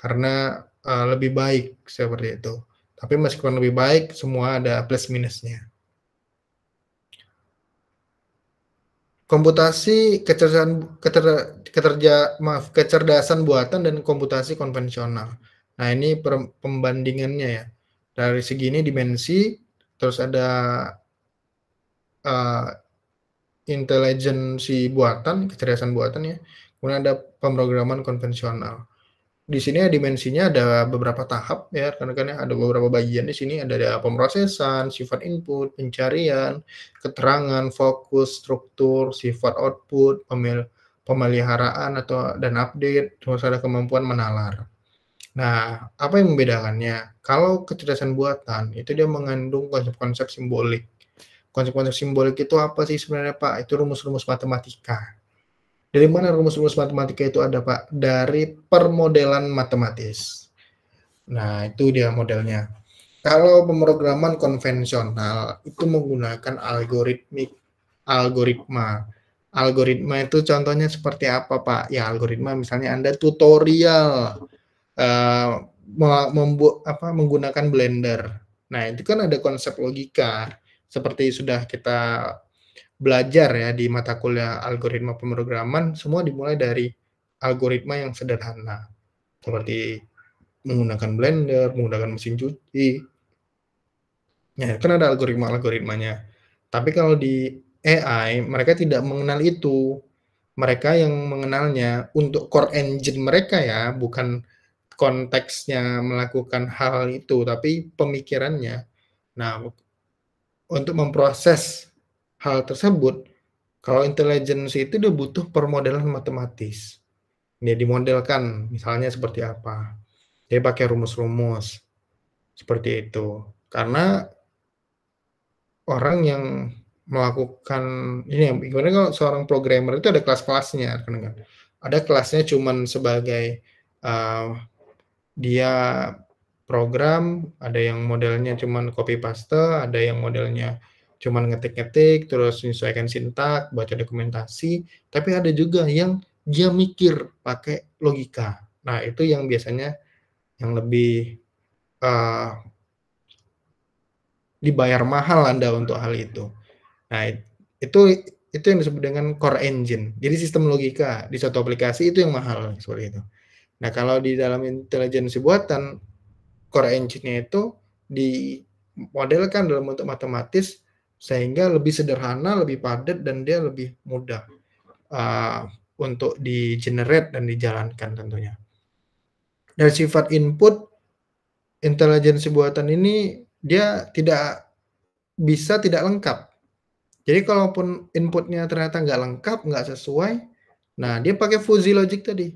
Karena uh, lebih baik seperti itu. Tapi meskipun lebih baik, semua ada plus minusnya. komputasi kecerdasan keter, keterja maaf kecerdasan buatan dan komputasi konvensional. Nah, ini per, pembandingannya ya. Dari segi dimensi terus ada uh, eh, intelijensi buatan, kecerdasan buatan ya. Kemudian ada pemrograman konvensional di sini ya dimensinya ada beberapa tahap ya karena kan ya ada beberapa bagian di sini ada, ada pemrosesan sifat input pencarian keterangan fokus struktur sifat output pemil pemeliharaan atau dan update terus ada kemampuan menalar nah apa yang membedakannya kalau kecerdasan buatan itu dia mengandung konsep-konsep simbolik konsep-konsep simbolik itu apa sih sebenarnya pak itu rumus-rumus matematika dari mana rumus-rumus matematika itu ada, Pak? Dari permodelan matematis. Nah, itu dia modelnya. Kalau pemrograman konvensional itu menggunakan algoritmik algoritma. Algoritma itu contohnya seperti apa, Pak? Ya, algoritma misalnya Anda tutorial uh, eh, membuat apa menggunakan Blender. Nah, itu kan ada konsep logika seperti sudah kita belajar ya di mata kuliah algoritma pemrograman semua dimulai dari algoritma yang sederhana seperti menggunakan blender, menggunakan mesin cuci. Ya, kan ada algoritma-algoritmanya. Tapi kalau di AI, mereka tidak mengenal itu. Mereka yang mengenalnya untuk core engine mereka ya, bukan konteksnya melakukan hal itu, tapi pemikirannya. Nah, untuk memproses hal tersebut, kalau intelligence itu dia butuh permodelan matematis. Dia dimodelkan misalnya seperti apa. Dia pakai rumus-rumus. Seperti itu. Karena orang yang melakukan ini gimana kalau seorang programmer itu ada kelas-kelasnya ada kelasnya cuman sebagai uh, dia program ada yang modelnya cuman copy paste ada yang modelnya cuman ngetik-ngetik terus menyesuaikan sintak, baca dokumentasi, tapi ada juga yang dia mikir pakai logika. Nah, itu yang biasanya yang lebih uh, dibayar mahal Anda untuk hal itu. Nah, itu itu yang disebut dengan core engine. Jadi sistem logika di suatu aplikasi itu yang mahal seperti itu. Nah, kalau di dalam intelijensi buatan core engine-nya itu dimodelkan dalam bentuk matematis sehingga lebih sederhana, lebih padat dan dia lebih mudah uh, untuk di generate dan dijalankan tentunya. Dari sifat input intelijensi buatan ini dia tidak bisa tidak lengkap. Jadi kalaupun inputnya ternyata nggak lengkap, nggak sesuai, nah dia pakai fuzzy logic tadi.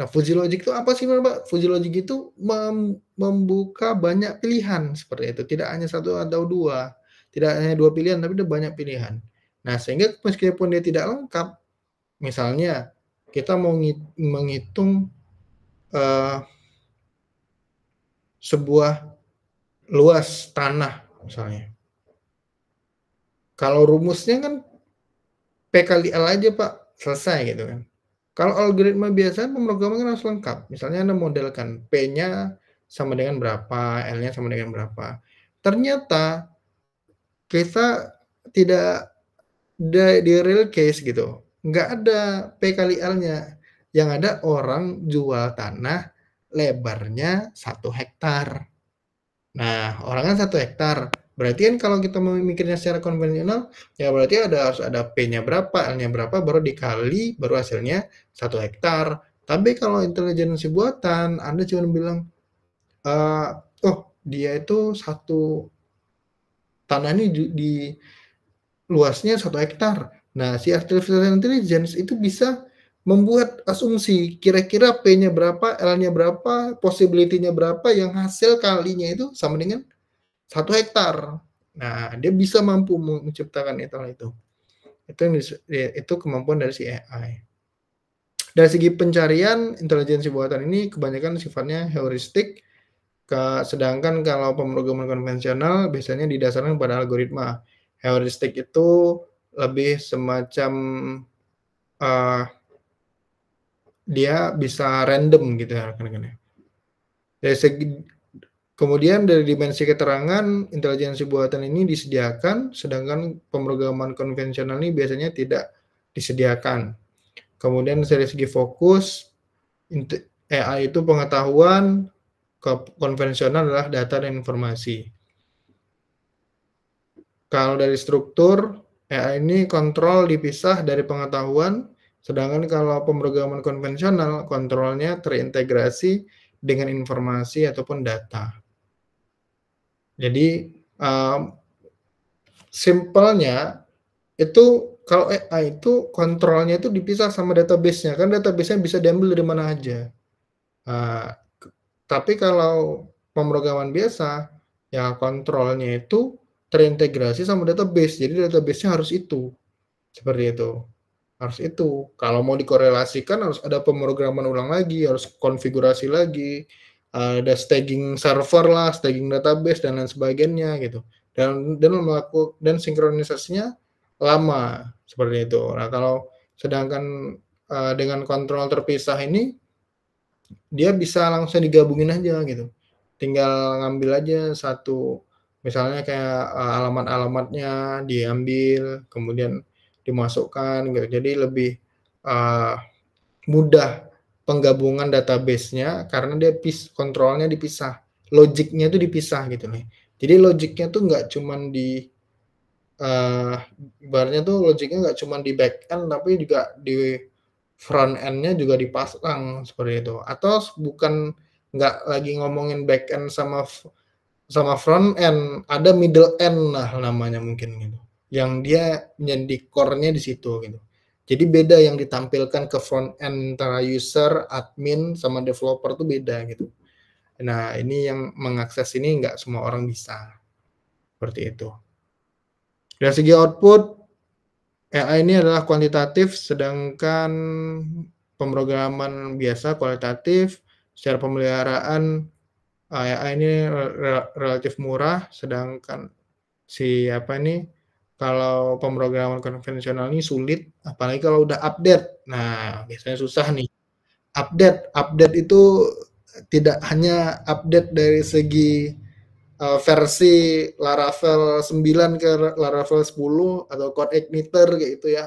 Nah, fuzzy logic itu apa sih, Mbak? Fuzzy logic itu mem membuka banyak pilihan seperti itu, tidak hanya satu atau dua. Tidak hanya dua pilihan, tapi ada banyak pilihan. Nah, sehingga meskipun dia tidak lengkap, misalnya kita mau menghitung uh, sebuah luas tanah misalnya. Kalau rumusnya kan P kali L aja Pak, selesai gitu kan. Kalau algoritma biasa pemrograman kan harus lengkap. Misalnya Anda modelkan P-nya sama dengan berapa, L-nya sama dengan berapa. Ternyata kita tidak di, di real case gitu nggak ada P kali L-nya yang ada orang jual tanah lebarnya satu hektar nah orang kan satu hektar berarti kan kalau kita memikirnya secara konvensional ya berarti ada harus ada P-nya berapa L-nya berapa baru dikali baru hasilnya satu hektar tapi kalau intelijensi buatan Anda cuma bilang uh, oh dia itu satu tanahnya di, di luasnya satu hektar. Nah, si artificial intelligence itu bisa membuat asumsi kira-kira P-nya berapa, L-nya berapa, possibility-nya berapa, yang hasil kalinya itu sama dengan satu hektar. Nah, dia bisa mampu menciptakan itu itu. Itu ya, itu kemampuan dari si AI. Dari segi pencarian, intelijensi buatan ini kebanyakan sifatnya heuristik sedangkan kalau pemrograman konvensional biasanya didasarkan pada algoritma. Heuristik itu lebih semacam uh, dia bisa random gitu ya rekan-rekan. Dari segi, kemudian dari dimensi keterangan intelijensi buatan ini disediakan, sedangkan pemrograman konvensional ini biasanya tidak disediakan. Kemudian dari segi fokus AI itu pengetahuan, konvensional adalah data dan informasi. Kalau dari struktur, AI ini kontrol dipisah dari pengetahuan, sedangkan kalau pemrograman konvensional, kontrolnya terintegrasi dengan informasi ataupun data. Jadi, um, simpelnya itu kalau AI itu kontrolnya itu dipisah sama database-nya kan database-nya bisa diambil dari mana aja. Uh, tapi kalau pemrograman biasa, ya kontrolnya itu terintegrasi sama database. Jadi database-nya harus itu. Seperti itu. Harus itu. Kalau mau dikorelasikan harus ada pemrograman ulang lagi, harus konfigurasi lagi, ada staging server lah, staging database dan lain sebagainya gitu. Dan dan melakukan dan sinkronisasinya lama seperti itu. Nah, kalau sedangkan uh, dengan kontrol terpisah ini dia bisa langsung digabungin aja gitu tinggal ngambil aja satu misalnya kayak eh, alamat-alamatnya diambil kemudian dimasukkan gitu jadi lebih uh, mudah penggabungan database-nya karena dia pis kontrolnya dipisah logiknya itu dipisah gitu nih jadi logiknya tuh nggak cuman di uh, eh, barnya tuh logiknya nggak cuman di backend tapi juga di front endnya juga dipasang seperti itu atau bukan nggak lagi ngomongin back end sama sama front end ada middle end lah namanya mungkin gitu yang dia menjadi core-nya di situ gitu jadi beda yang ditampilkan ke front end antara user admin sama developer tuh beda gitu nah ini yang mengakses ini nggak semua orang bisa seperti itu dari segi output Eh, AI ah, ini adalah kuantitatif, sedangkan pemrograman biasa kualitatif. Secara pemeliharaan AI ah, ya, ah, ini relatif murah, sedangkan si apa ini kalau pemrograman konvensional ini sulit, apalagi kalau udah update. Nah, biasanya susah nih. Update, update itu tidak hanya update dari segi uh, versi Laravel 9 ke Laravel 10 atau code igniter kayak gitu ya.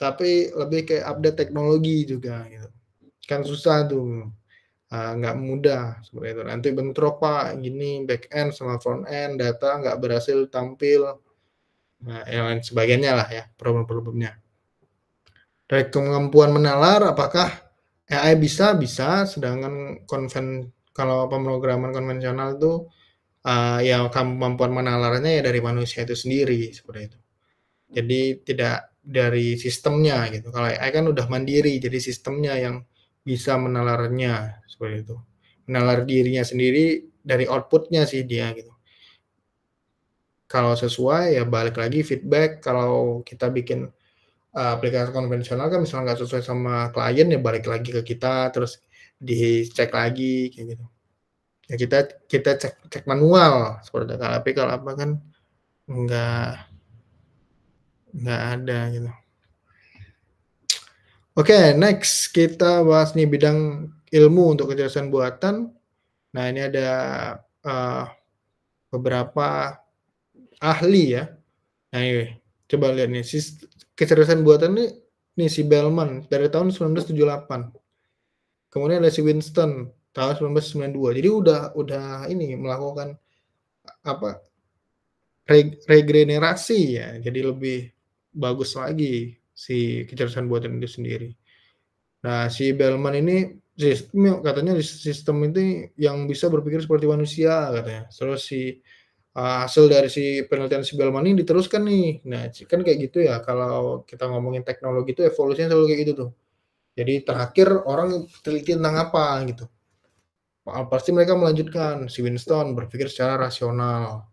Tapi lebih ke update teknologi juga gitu. Kan susah tuh. Eh, nggak uh, mudah seperti itu. Nanti bentrok Pak, gini back end sama front end data nggak berhasil tampil. Nah, yang lain sebagainya lah ya problem-problemnya. Dari kemampuan menalar apakah AI bisa bisa sedangkan konven kalau pemrograman konvensional tuh uh, ya kemampuan menalarnya ya dari manusia itu sendiri seperti itu. Jadi tidak dari sistemnya gitu. Kalau AI kan udah mandiri, jadi sistemnya yang bisa menalarnya seperti itu. Menalar dirinya sendiri dari outputnya sih dia gitu. Kalau sesuai ya balik lagi feedback. Kalau kita bikin uh, aplikasi konvensional kan misalnya nggak sesuai sama klien ya balik lagi ke kita terus dicek lagi kayak gitu ya kita kita cek cek manual seperti tapi kalau apa kan nggak nggak ada gitu. Oke, okay, next kita bahas nih bidang ilmu untuk kecerdasan buatan. Nah, ini ada uh, beberapa ahli ya. Nah, ini coba lihat nih, si kecerdasan buatan ini nih si Bellman dari tahun 1978. Kemudian ada si Winston tahun 1992. Jadi udah udah ini melakukan apa reg regenerasi ya. Jadi lebih bagus lagi si kecerdasan buatan itu sendiri. Nah, si Bellman ini sistem katanya sistem ini yang bisa berpikir seperti manusia katanya. Terus si uh, hasil dari si penelitian si Bellman ini diteruskan nih. Nah, kan kayak gitu ya kalau kita ngomongin teknologi itu evolusinya selalu kayak gitu tuh. Jadi terakhir orang teliti tentang apa gitu Nah, pasti mereka melanjutkan si Winston berpikir secara rasional.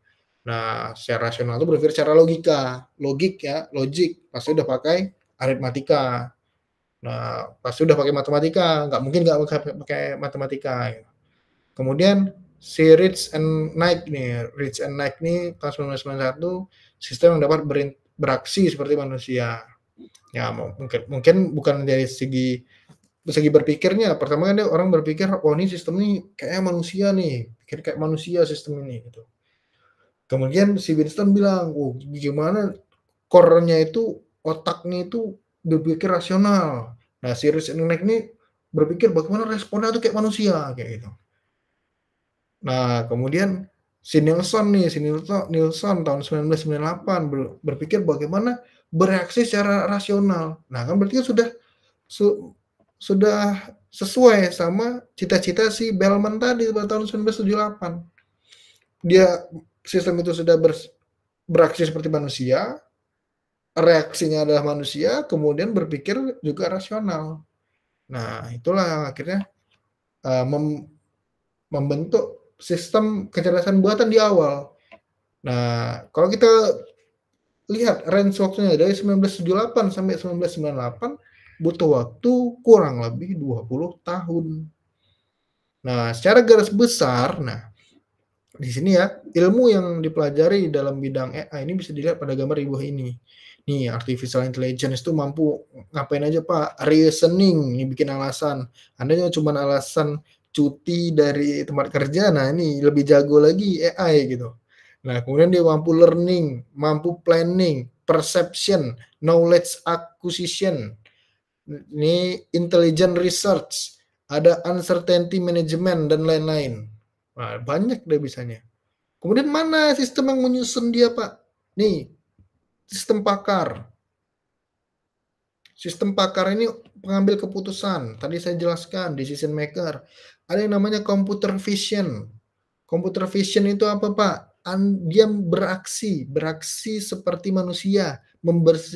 Nah, secara rasional itu berpikir secara logika, logik ya, logik. Pasti udah pakai aritmatika. Nah, pasti udah pakai matematika, nggak mungkin nggak pakai matematika. Gitu. Kemudian si Rich and Knight nih, Rich and Knight nih tahun 1991 sistem yang dapat beraksi seperti manusia. Ya, mungkin mungkin bukan dari segi segi berpikirnya pertama kan dia orang berpikir oh ini sistem ini kayak manusia nih pikir kayak manusia sistem ini gitu kemudian si Winston bilang oh gimana core itu otaknya itu berpikir rasional nah si Rich Nick ini berpikir bagaimana responnya tuh kayak manusia kayak gitu nah kemudian si Nelson nih si Nilsson tahun 1998 berpikir bagaimana bereaksi secara rasional nah kan berarti kan sudah sudah sesuai sama cita-cita si Bellman tadi pada tahun 1978. Dia sistem itu sudah ber, beraksi seperti manusia, reaksinya adalah manusia, kemudian berpikir juga rasional. Nah, itulah yang akhirnya uh, mem, membentuk sistem kecerdasan buatan di awal. Nah, kalau kita lihat range waktunya dari 1978 sampai 1998 butuh waktu kurang lebih 20 tahun. Nah, secara garis besar, nah di sini ya, ilmu yang dipelajari dalam bidang AI ini bisa dilihat pada gambar di bawah ini. Nih, artificial intelligence itu mampu ngapain aja, Pak? Reasoning, ini bikin alasan. Anda cuma alasan cuti dari tempat kerja, nah ini lebih jago lagi AI gitu. Nah, kemudian dia mampu learning, mampu planning, perception, knowledge acquisition, ini intelligent research, ada uncertainty management dan lain-lain. Nah, banyak deh bisanya. Kemudian mana sistem yang menyusun dia, Pak? Nih, sistem pakar. Sistem pakar ini pengambil keputusan. Tadi saya jelaskan, decision maker. Ada yang namanya computer vision. Computer vision itu apa, Pak? dia beraksi, beraksi seperti manusia,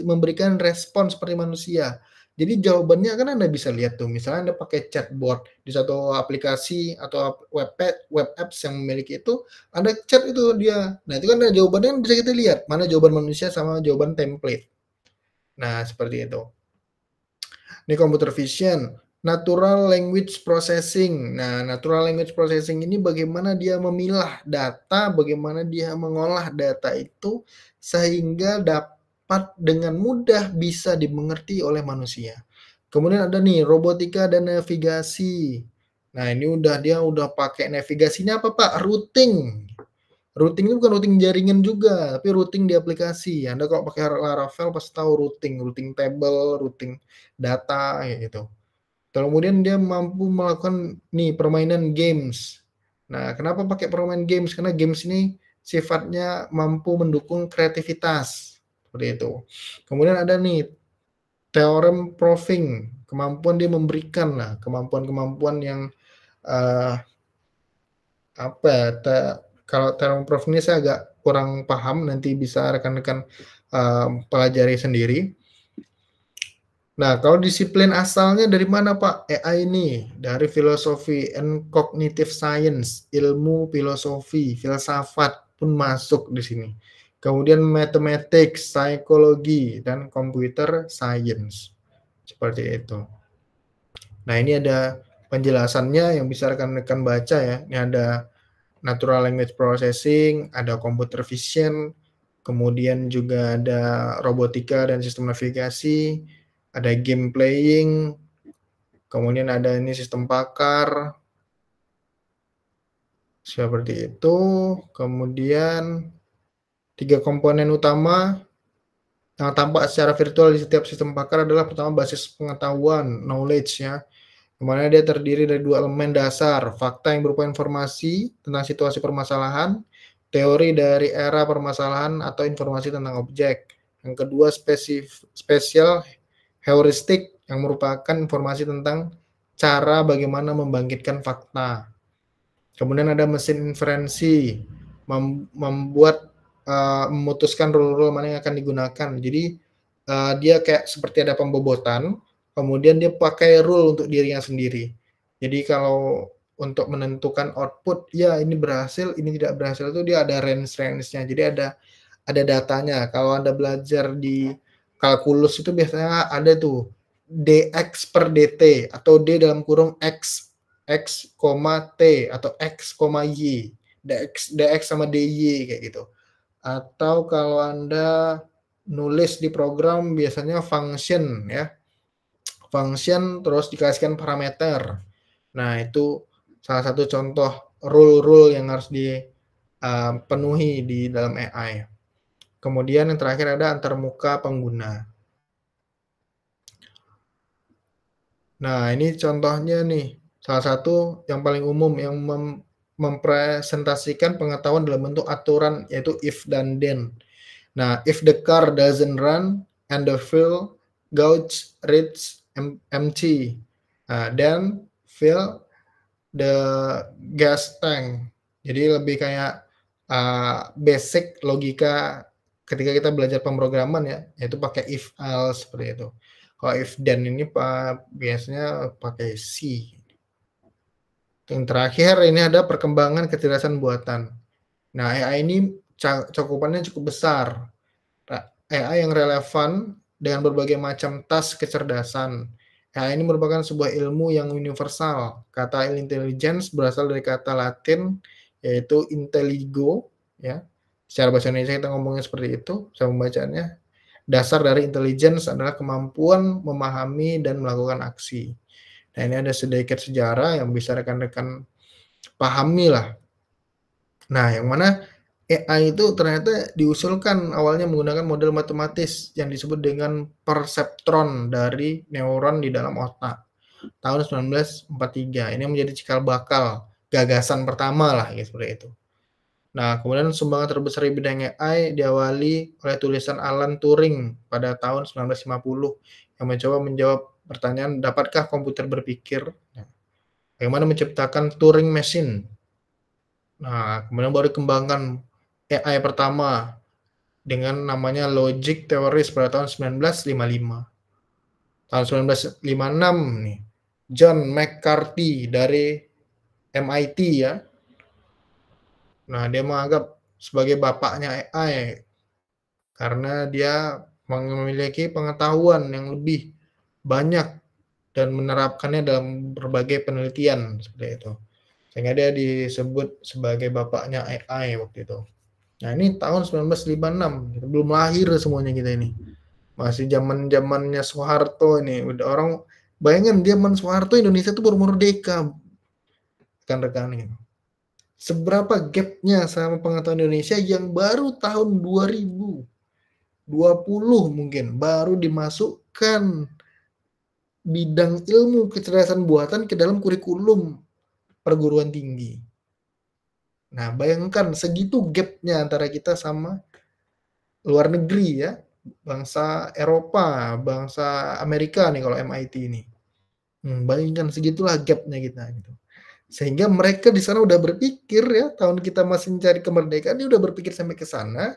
memberikan respon seperti manusia. Jadi jawabannya kan Anda bisa lihat tuh, misalnya Anda pakai chatbot di satu aplikasi atau web web apps yang memiliki itu, Anda chat itu dia. Nah, itu kan ada jawabannya kan bisa kita lihat mana jawaban manusia sama jawaban template. Nah, seperti itu. Ini computer vision, natural language processing. Nah, natural language processing ini bagaimana dia memilah data, bagaimana dia mengolah data itu sehingga dapat cepat dengan mudah bisa dimengerti oleh manusia. Kemudian ada nih robotika dan navigasi. Nah, ini udah dia udah pakai navigasinya apa, Pak? Routing. Routing itu bukan routing jaringan juga, tapi routing di aplikasi. Anda kalau pakai Laravel pasti tahu routing, routing table, routing data gitu. Kemudian dia mampu melakukan nih permainan games. Nah, kenapa pakai permainan games? Karena games ini sifatnya mampu mendukung kreativitas seperti itu. Kemudian ada nih teorem proving, kemampuan dia memberikan lah, kemampuan-kemampuan yang uh, apa ya, te, kalau teorem proving ini saya agak kurang paham, nanti bisa rekan-rekan uh, pelajari sendiri. Nah, kalau disiplin asalnya dari mana Pak? AI ini dari filosofi and cognitive science, ilmu filosofi, filsafat pun masuk di sini kemudian matematik, psikologi, dan computer science. Seperti itu. Nah, ini ada penjelasannya yang bisa rekan-rekan baca ya. Ini ada natural language processing, ada computer vision, kemudian juga ada robotika dan sistem navigasi, ada game playing, kemudian ada ini sistem pakar. Seperti itu. Kemudian Tiga komponen utama yang tampak secara virtual di setiap sistem pakar adalah pertama basis pengetahuan, knowledge ya. Dimana dia terdiri dari dua elemen dasar, fakta yang berupa informasi tentang situasi permasalahan, teori dari era permasalahan atau informasi tentang objek. Yang kedua spesif, spesial heuristik yang merupakan informasi tentang cara bagaimana membangkitkan fakta. Kemudian ada mesin inferensi, membuat Eh, memutuskan rule-rule mana yang akan digunakan. Jadi uh, dia kayak seperti ada pembobotan, kemudian dia pakai rule untuk dirinya sendiri. Jadi kalau untuk menentukan output, ya ini berhasil, ini tidak berhasil itu dia ada range-range-nya. Jadi ada ada datanya. Kalau Anda belajar di kalkulus itu biasanya ada tuh dx per dt atau d dalam kurung x x, t atau x, y dx dx sama dy kayak gitu atau kalau Anda nulis di program biasanya function ya. Function terus dikasihkan parameter. Nah, itu salah satu contoh rule-rule yang harus dipenuhi di dalam AI. Kemudian yang terakhir ada antarmuka pengguna. Nah, ini contohnya nih, salah satu yang paling umum yang mempresentasikan pengetahuan dalam bentuk aturan yaitu if dan then. Nah, if the car doesn't run and the fuel gauge reads empty, nah, then fill the gas tank. Jadi lebih kayak uh, basic logika ketika kita belajar pemrograman ya, yaitu pakai if else seperti itu. Kalau if then ini biasanya pakai C. Yang terakhir ini ada perkembangan kecerdasan buatan. Nah, AI ini cakupannya cukup besar. AI yang relevan dengan berbagai macam tas kecerdasan. AI ini merupakan sebuah ilmu yang universal. Kata intelligence berasal dari kata Latin yaitu intelligo ya. Secara bahasa Indonesia kita ngomongnya seperti itu, saya membacanya. Dasar dari intelligence adalah kemampuan memahami dan melakukan aksi. Nah ini ada sedikit sejarah yang bisa rekan-rekan pahami lah. Nah yang mana AI itu ternyata diusulkan awalnya menggunakan model matematis yang disebut dengan perceptron dari neuron di dalam otak tahun 1943. Ini menjadi cikal bakal gagasan pertama lah ya seperti itu. Nah, kemudian sumbangan terbesar di bidang AI diawali oleh tulisan Alan Turing pada tahun 1950 yang mencoba menjawab Pertanyaan, dapatkah komputer berpikir? Ya. Bagaimana menciptakan Turing Machine? Nah, kemudian baru dikembangkan AI pertama dengan namanya Logic Theories pada tahun 1955. Tahun 1956 nih, John McCarthy dari MIT ya. Nah, dia menganggap sebagai bapaknya AI karena dia memiliki pengetahuan yang lebih banyak dan menerapkannya dalam berbagai penelitian seperti itu. Sehingga dia disebut sebagai bapaknya AI waktu itu. Nah ini tahun 1956, belum lahir semuanya kita ini. Masih zaman zamannya Soeharto ini, udah orang bayangin zaman Soeharto Indonesia itu baru merdeka, rekan-rekan gitu. Seberapa gapnya sama pengetahuan Indonesia yang baru tahun 2020 mungkin baru dimasukkan bidang ilmu kecerdasan buatan ke dalam kurikulum perguruan tinggi. Nah, bayangkan segitu gapnya antara kita sama luar negeri ya, bangsa Eropa, bangsa Amerika nih kalau MIT ini. Hmm, bayangkan segitulah gapnya kita gitu. Sehingga mereka di sana udah berpikir ya, tahun kita masih mencari kemerdekaan, dia udah berpikir sampai ke sana,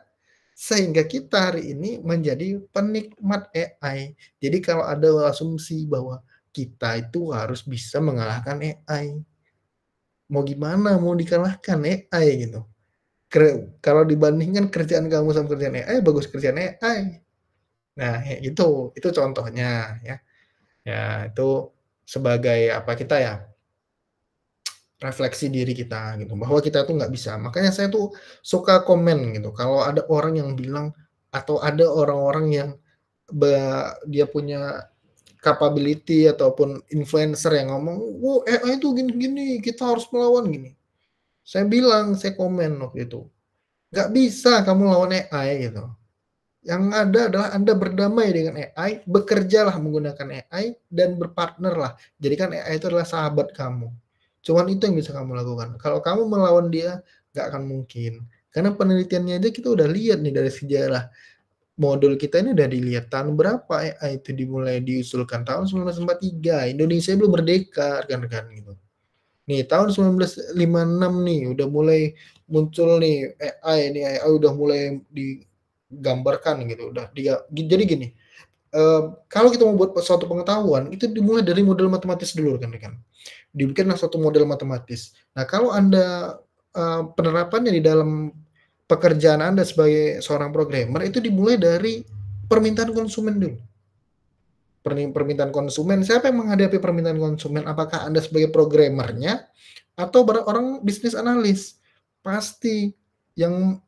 sehingga kita hari ini menjadi penikmat AI. Jadi kalau ada asumsi bahwa kita itu harus bisa mengalahkan AI. Mau gimana mau dikalahkan AI gitu. kalau dibandingkan kerjaan kamu sama kerjaan AI, bagus kerjaan AI. Nah, itu itu contohnya ya. Ya, itu sebagai apa kita ya refleksi diri kita gitu bahwa kita tuh nggak bisa makanya saya tuh suka komen gitu kalau ada orang yang bilang atau ada orang-orang yang dia punya capability ataupun influencer yang ngomong wow eh itu gini-gini kita harus melawan gini saya bilang saya komen waktu itu nggak bisa kamu lawan AI gitu yang ada adalah Anda berdamai dengan AI, bekerjalah menggunakan AI, dan berpartnerlah. Jadikan AI itu adalah sahabat kamu Cuman itu yang bisa kamu lakukan. Kalau kamu melawan dia, nggak akan mungkin. Karena penelitiannya aja kita udah lihat nih dari sejarah. Modul kita ini udah dilihat tahun berapa AI ya, ah, itu dimulai diusulkan tahun 1943. Indonesia belum merdeka, rekan-rekan gitu. Nih tahun 1956 nih udah mulai muncul nih AI nih AI udah mulai digambarkan gitu. Udah dia jadi gini. Uh, kalau kita mau buat suatu pengetahuan itu dimulai dari model matematis dulu kan rekan dibikinlah suatu model matematis. Nah, kalau Anda uh, penerapannya di dalam pekerjaan Anda sebagai seorang programmer itu dimulai dari permintaan konsumen dulu. Permintaan konsumen, siapa yang menghadapi permintaan konsumen? Apakah Anda sebagai programmernya atau orang bisnis analis? Pasti yang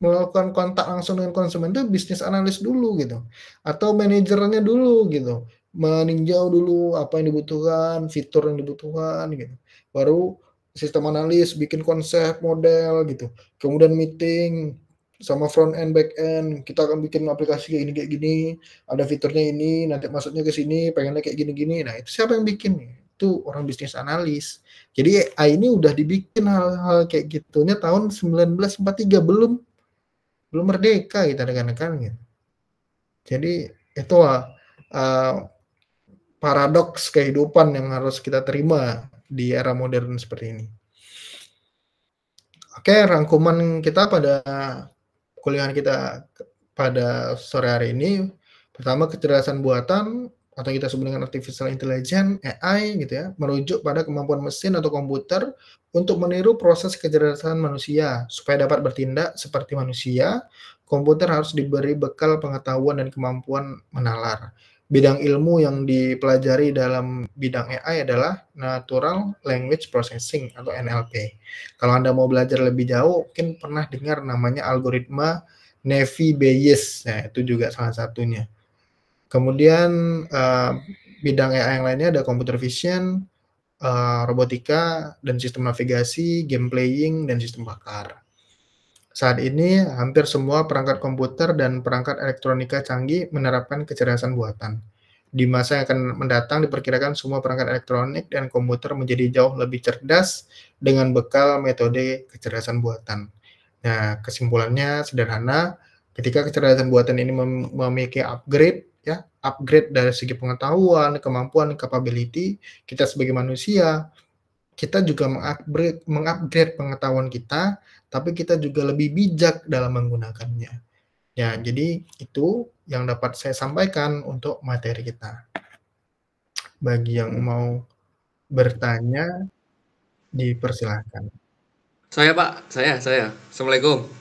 melakukan kontak langsung dengan konsumen itu bisnis analis dulu gitu atau manajernya dulu gitu meninjau dulu apa yang dibutuhkan, fitur yang dibutuhkan gitu. Baru sistem analis, bikin konsep, model gitu. Kemudian meeting sama front end back end, kita akan bikin aplikasi kayak gini kayak gini, ada fiturnya ini, nanti masuknya ke sini, pengennya kayak gini-gini. Nah, itu siapa yang bikin? Itu orang bisnis analis. Jadi AI ini udah dibikin hal-hal kayak gitunya tahun 1943 belum belum merdeka kita gitu, rekan-rekan gitu. Jadi itu uh, eh, paradoks kehidupan yang harus kita terima di era modern seperti ini. Oke, rangkuman kita pada kuliah kita pada sore hari ini pertama kecerdasan buatan atau kita sebut dengan artificial intelligence AI gitu ya merujuk pada kemampuan mesin atau komputer untuk meniru proses kecerdasan manusia supaya dapat bertindak seperti manusia komputer harus diberi bekal pengetahuan dan kemampuan menalar bidang ilmu yang dipelajari dalam bidang AI adalah Natural Language Processing atau NLP. Kalau Anda mau belajar lebih jauh, mungkin pernah dengar namanya algoritma Navy Bayes. Nah, itu juga salah satunya. Kemudian uh, bidang AI yang lainnya ada computer vision, uh, robotika, dan sistem navigasi, game playing, dan sistem bakar. Saat ini, hampir semua perangkat komputer dan perangkat elektronika canggih menerapkan kecerdasan buatan. Di masa yang akan mendatang, diperkirakan semua perangkat elektronik dan komputer menjadi jauh lebih cerdas dengan bekal metode kecerdasan buatan. Nah, kesimpulannya sederhana, ketika kecerdasan buatan ini mem memiliki upgrade, ya upgrade dari segi pengetahuan, kemampuan, capability kita sebagai manusia, kita juga mengupgrade mengupgrade pengetahuan kita tapi kita juga lebih bijak dalam menggunakannya. Ya, jadi itu yang dapat saya sampaikan untuk materi kita. Bagi yang mau bertanya, dipersilahkan. Saya Pak, saya, saya. Assalamualaikum.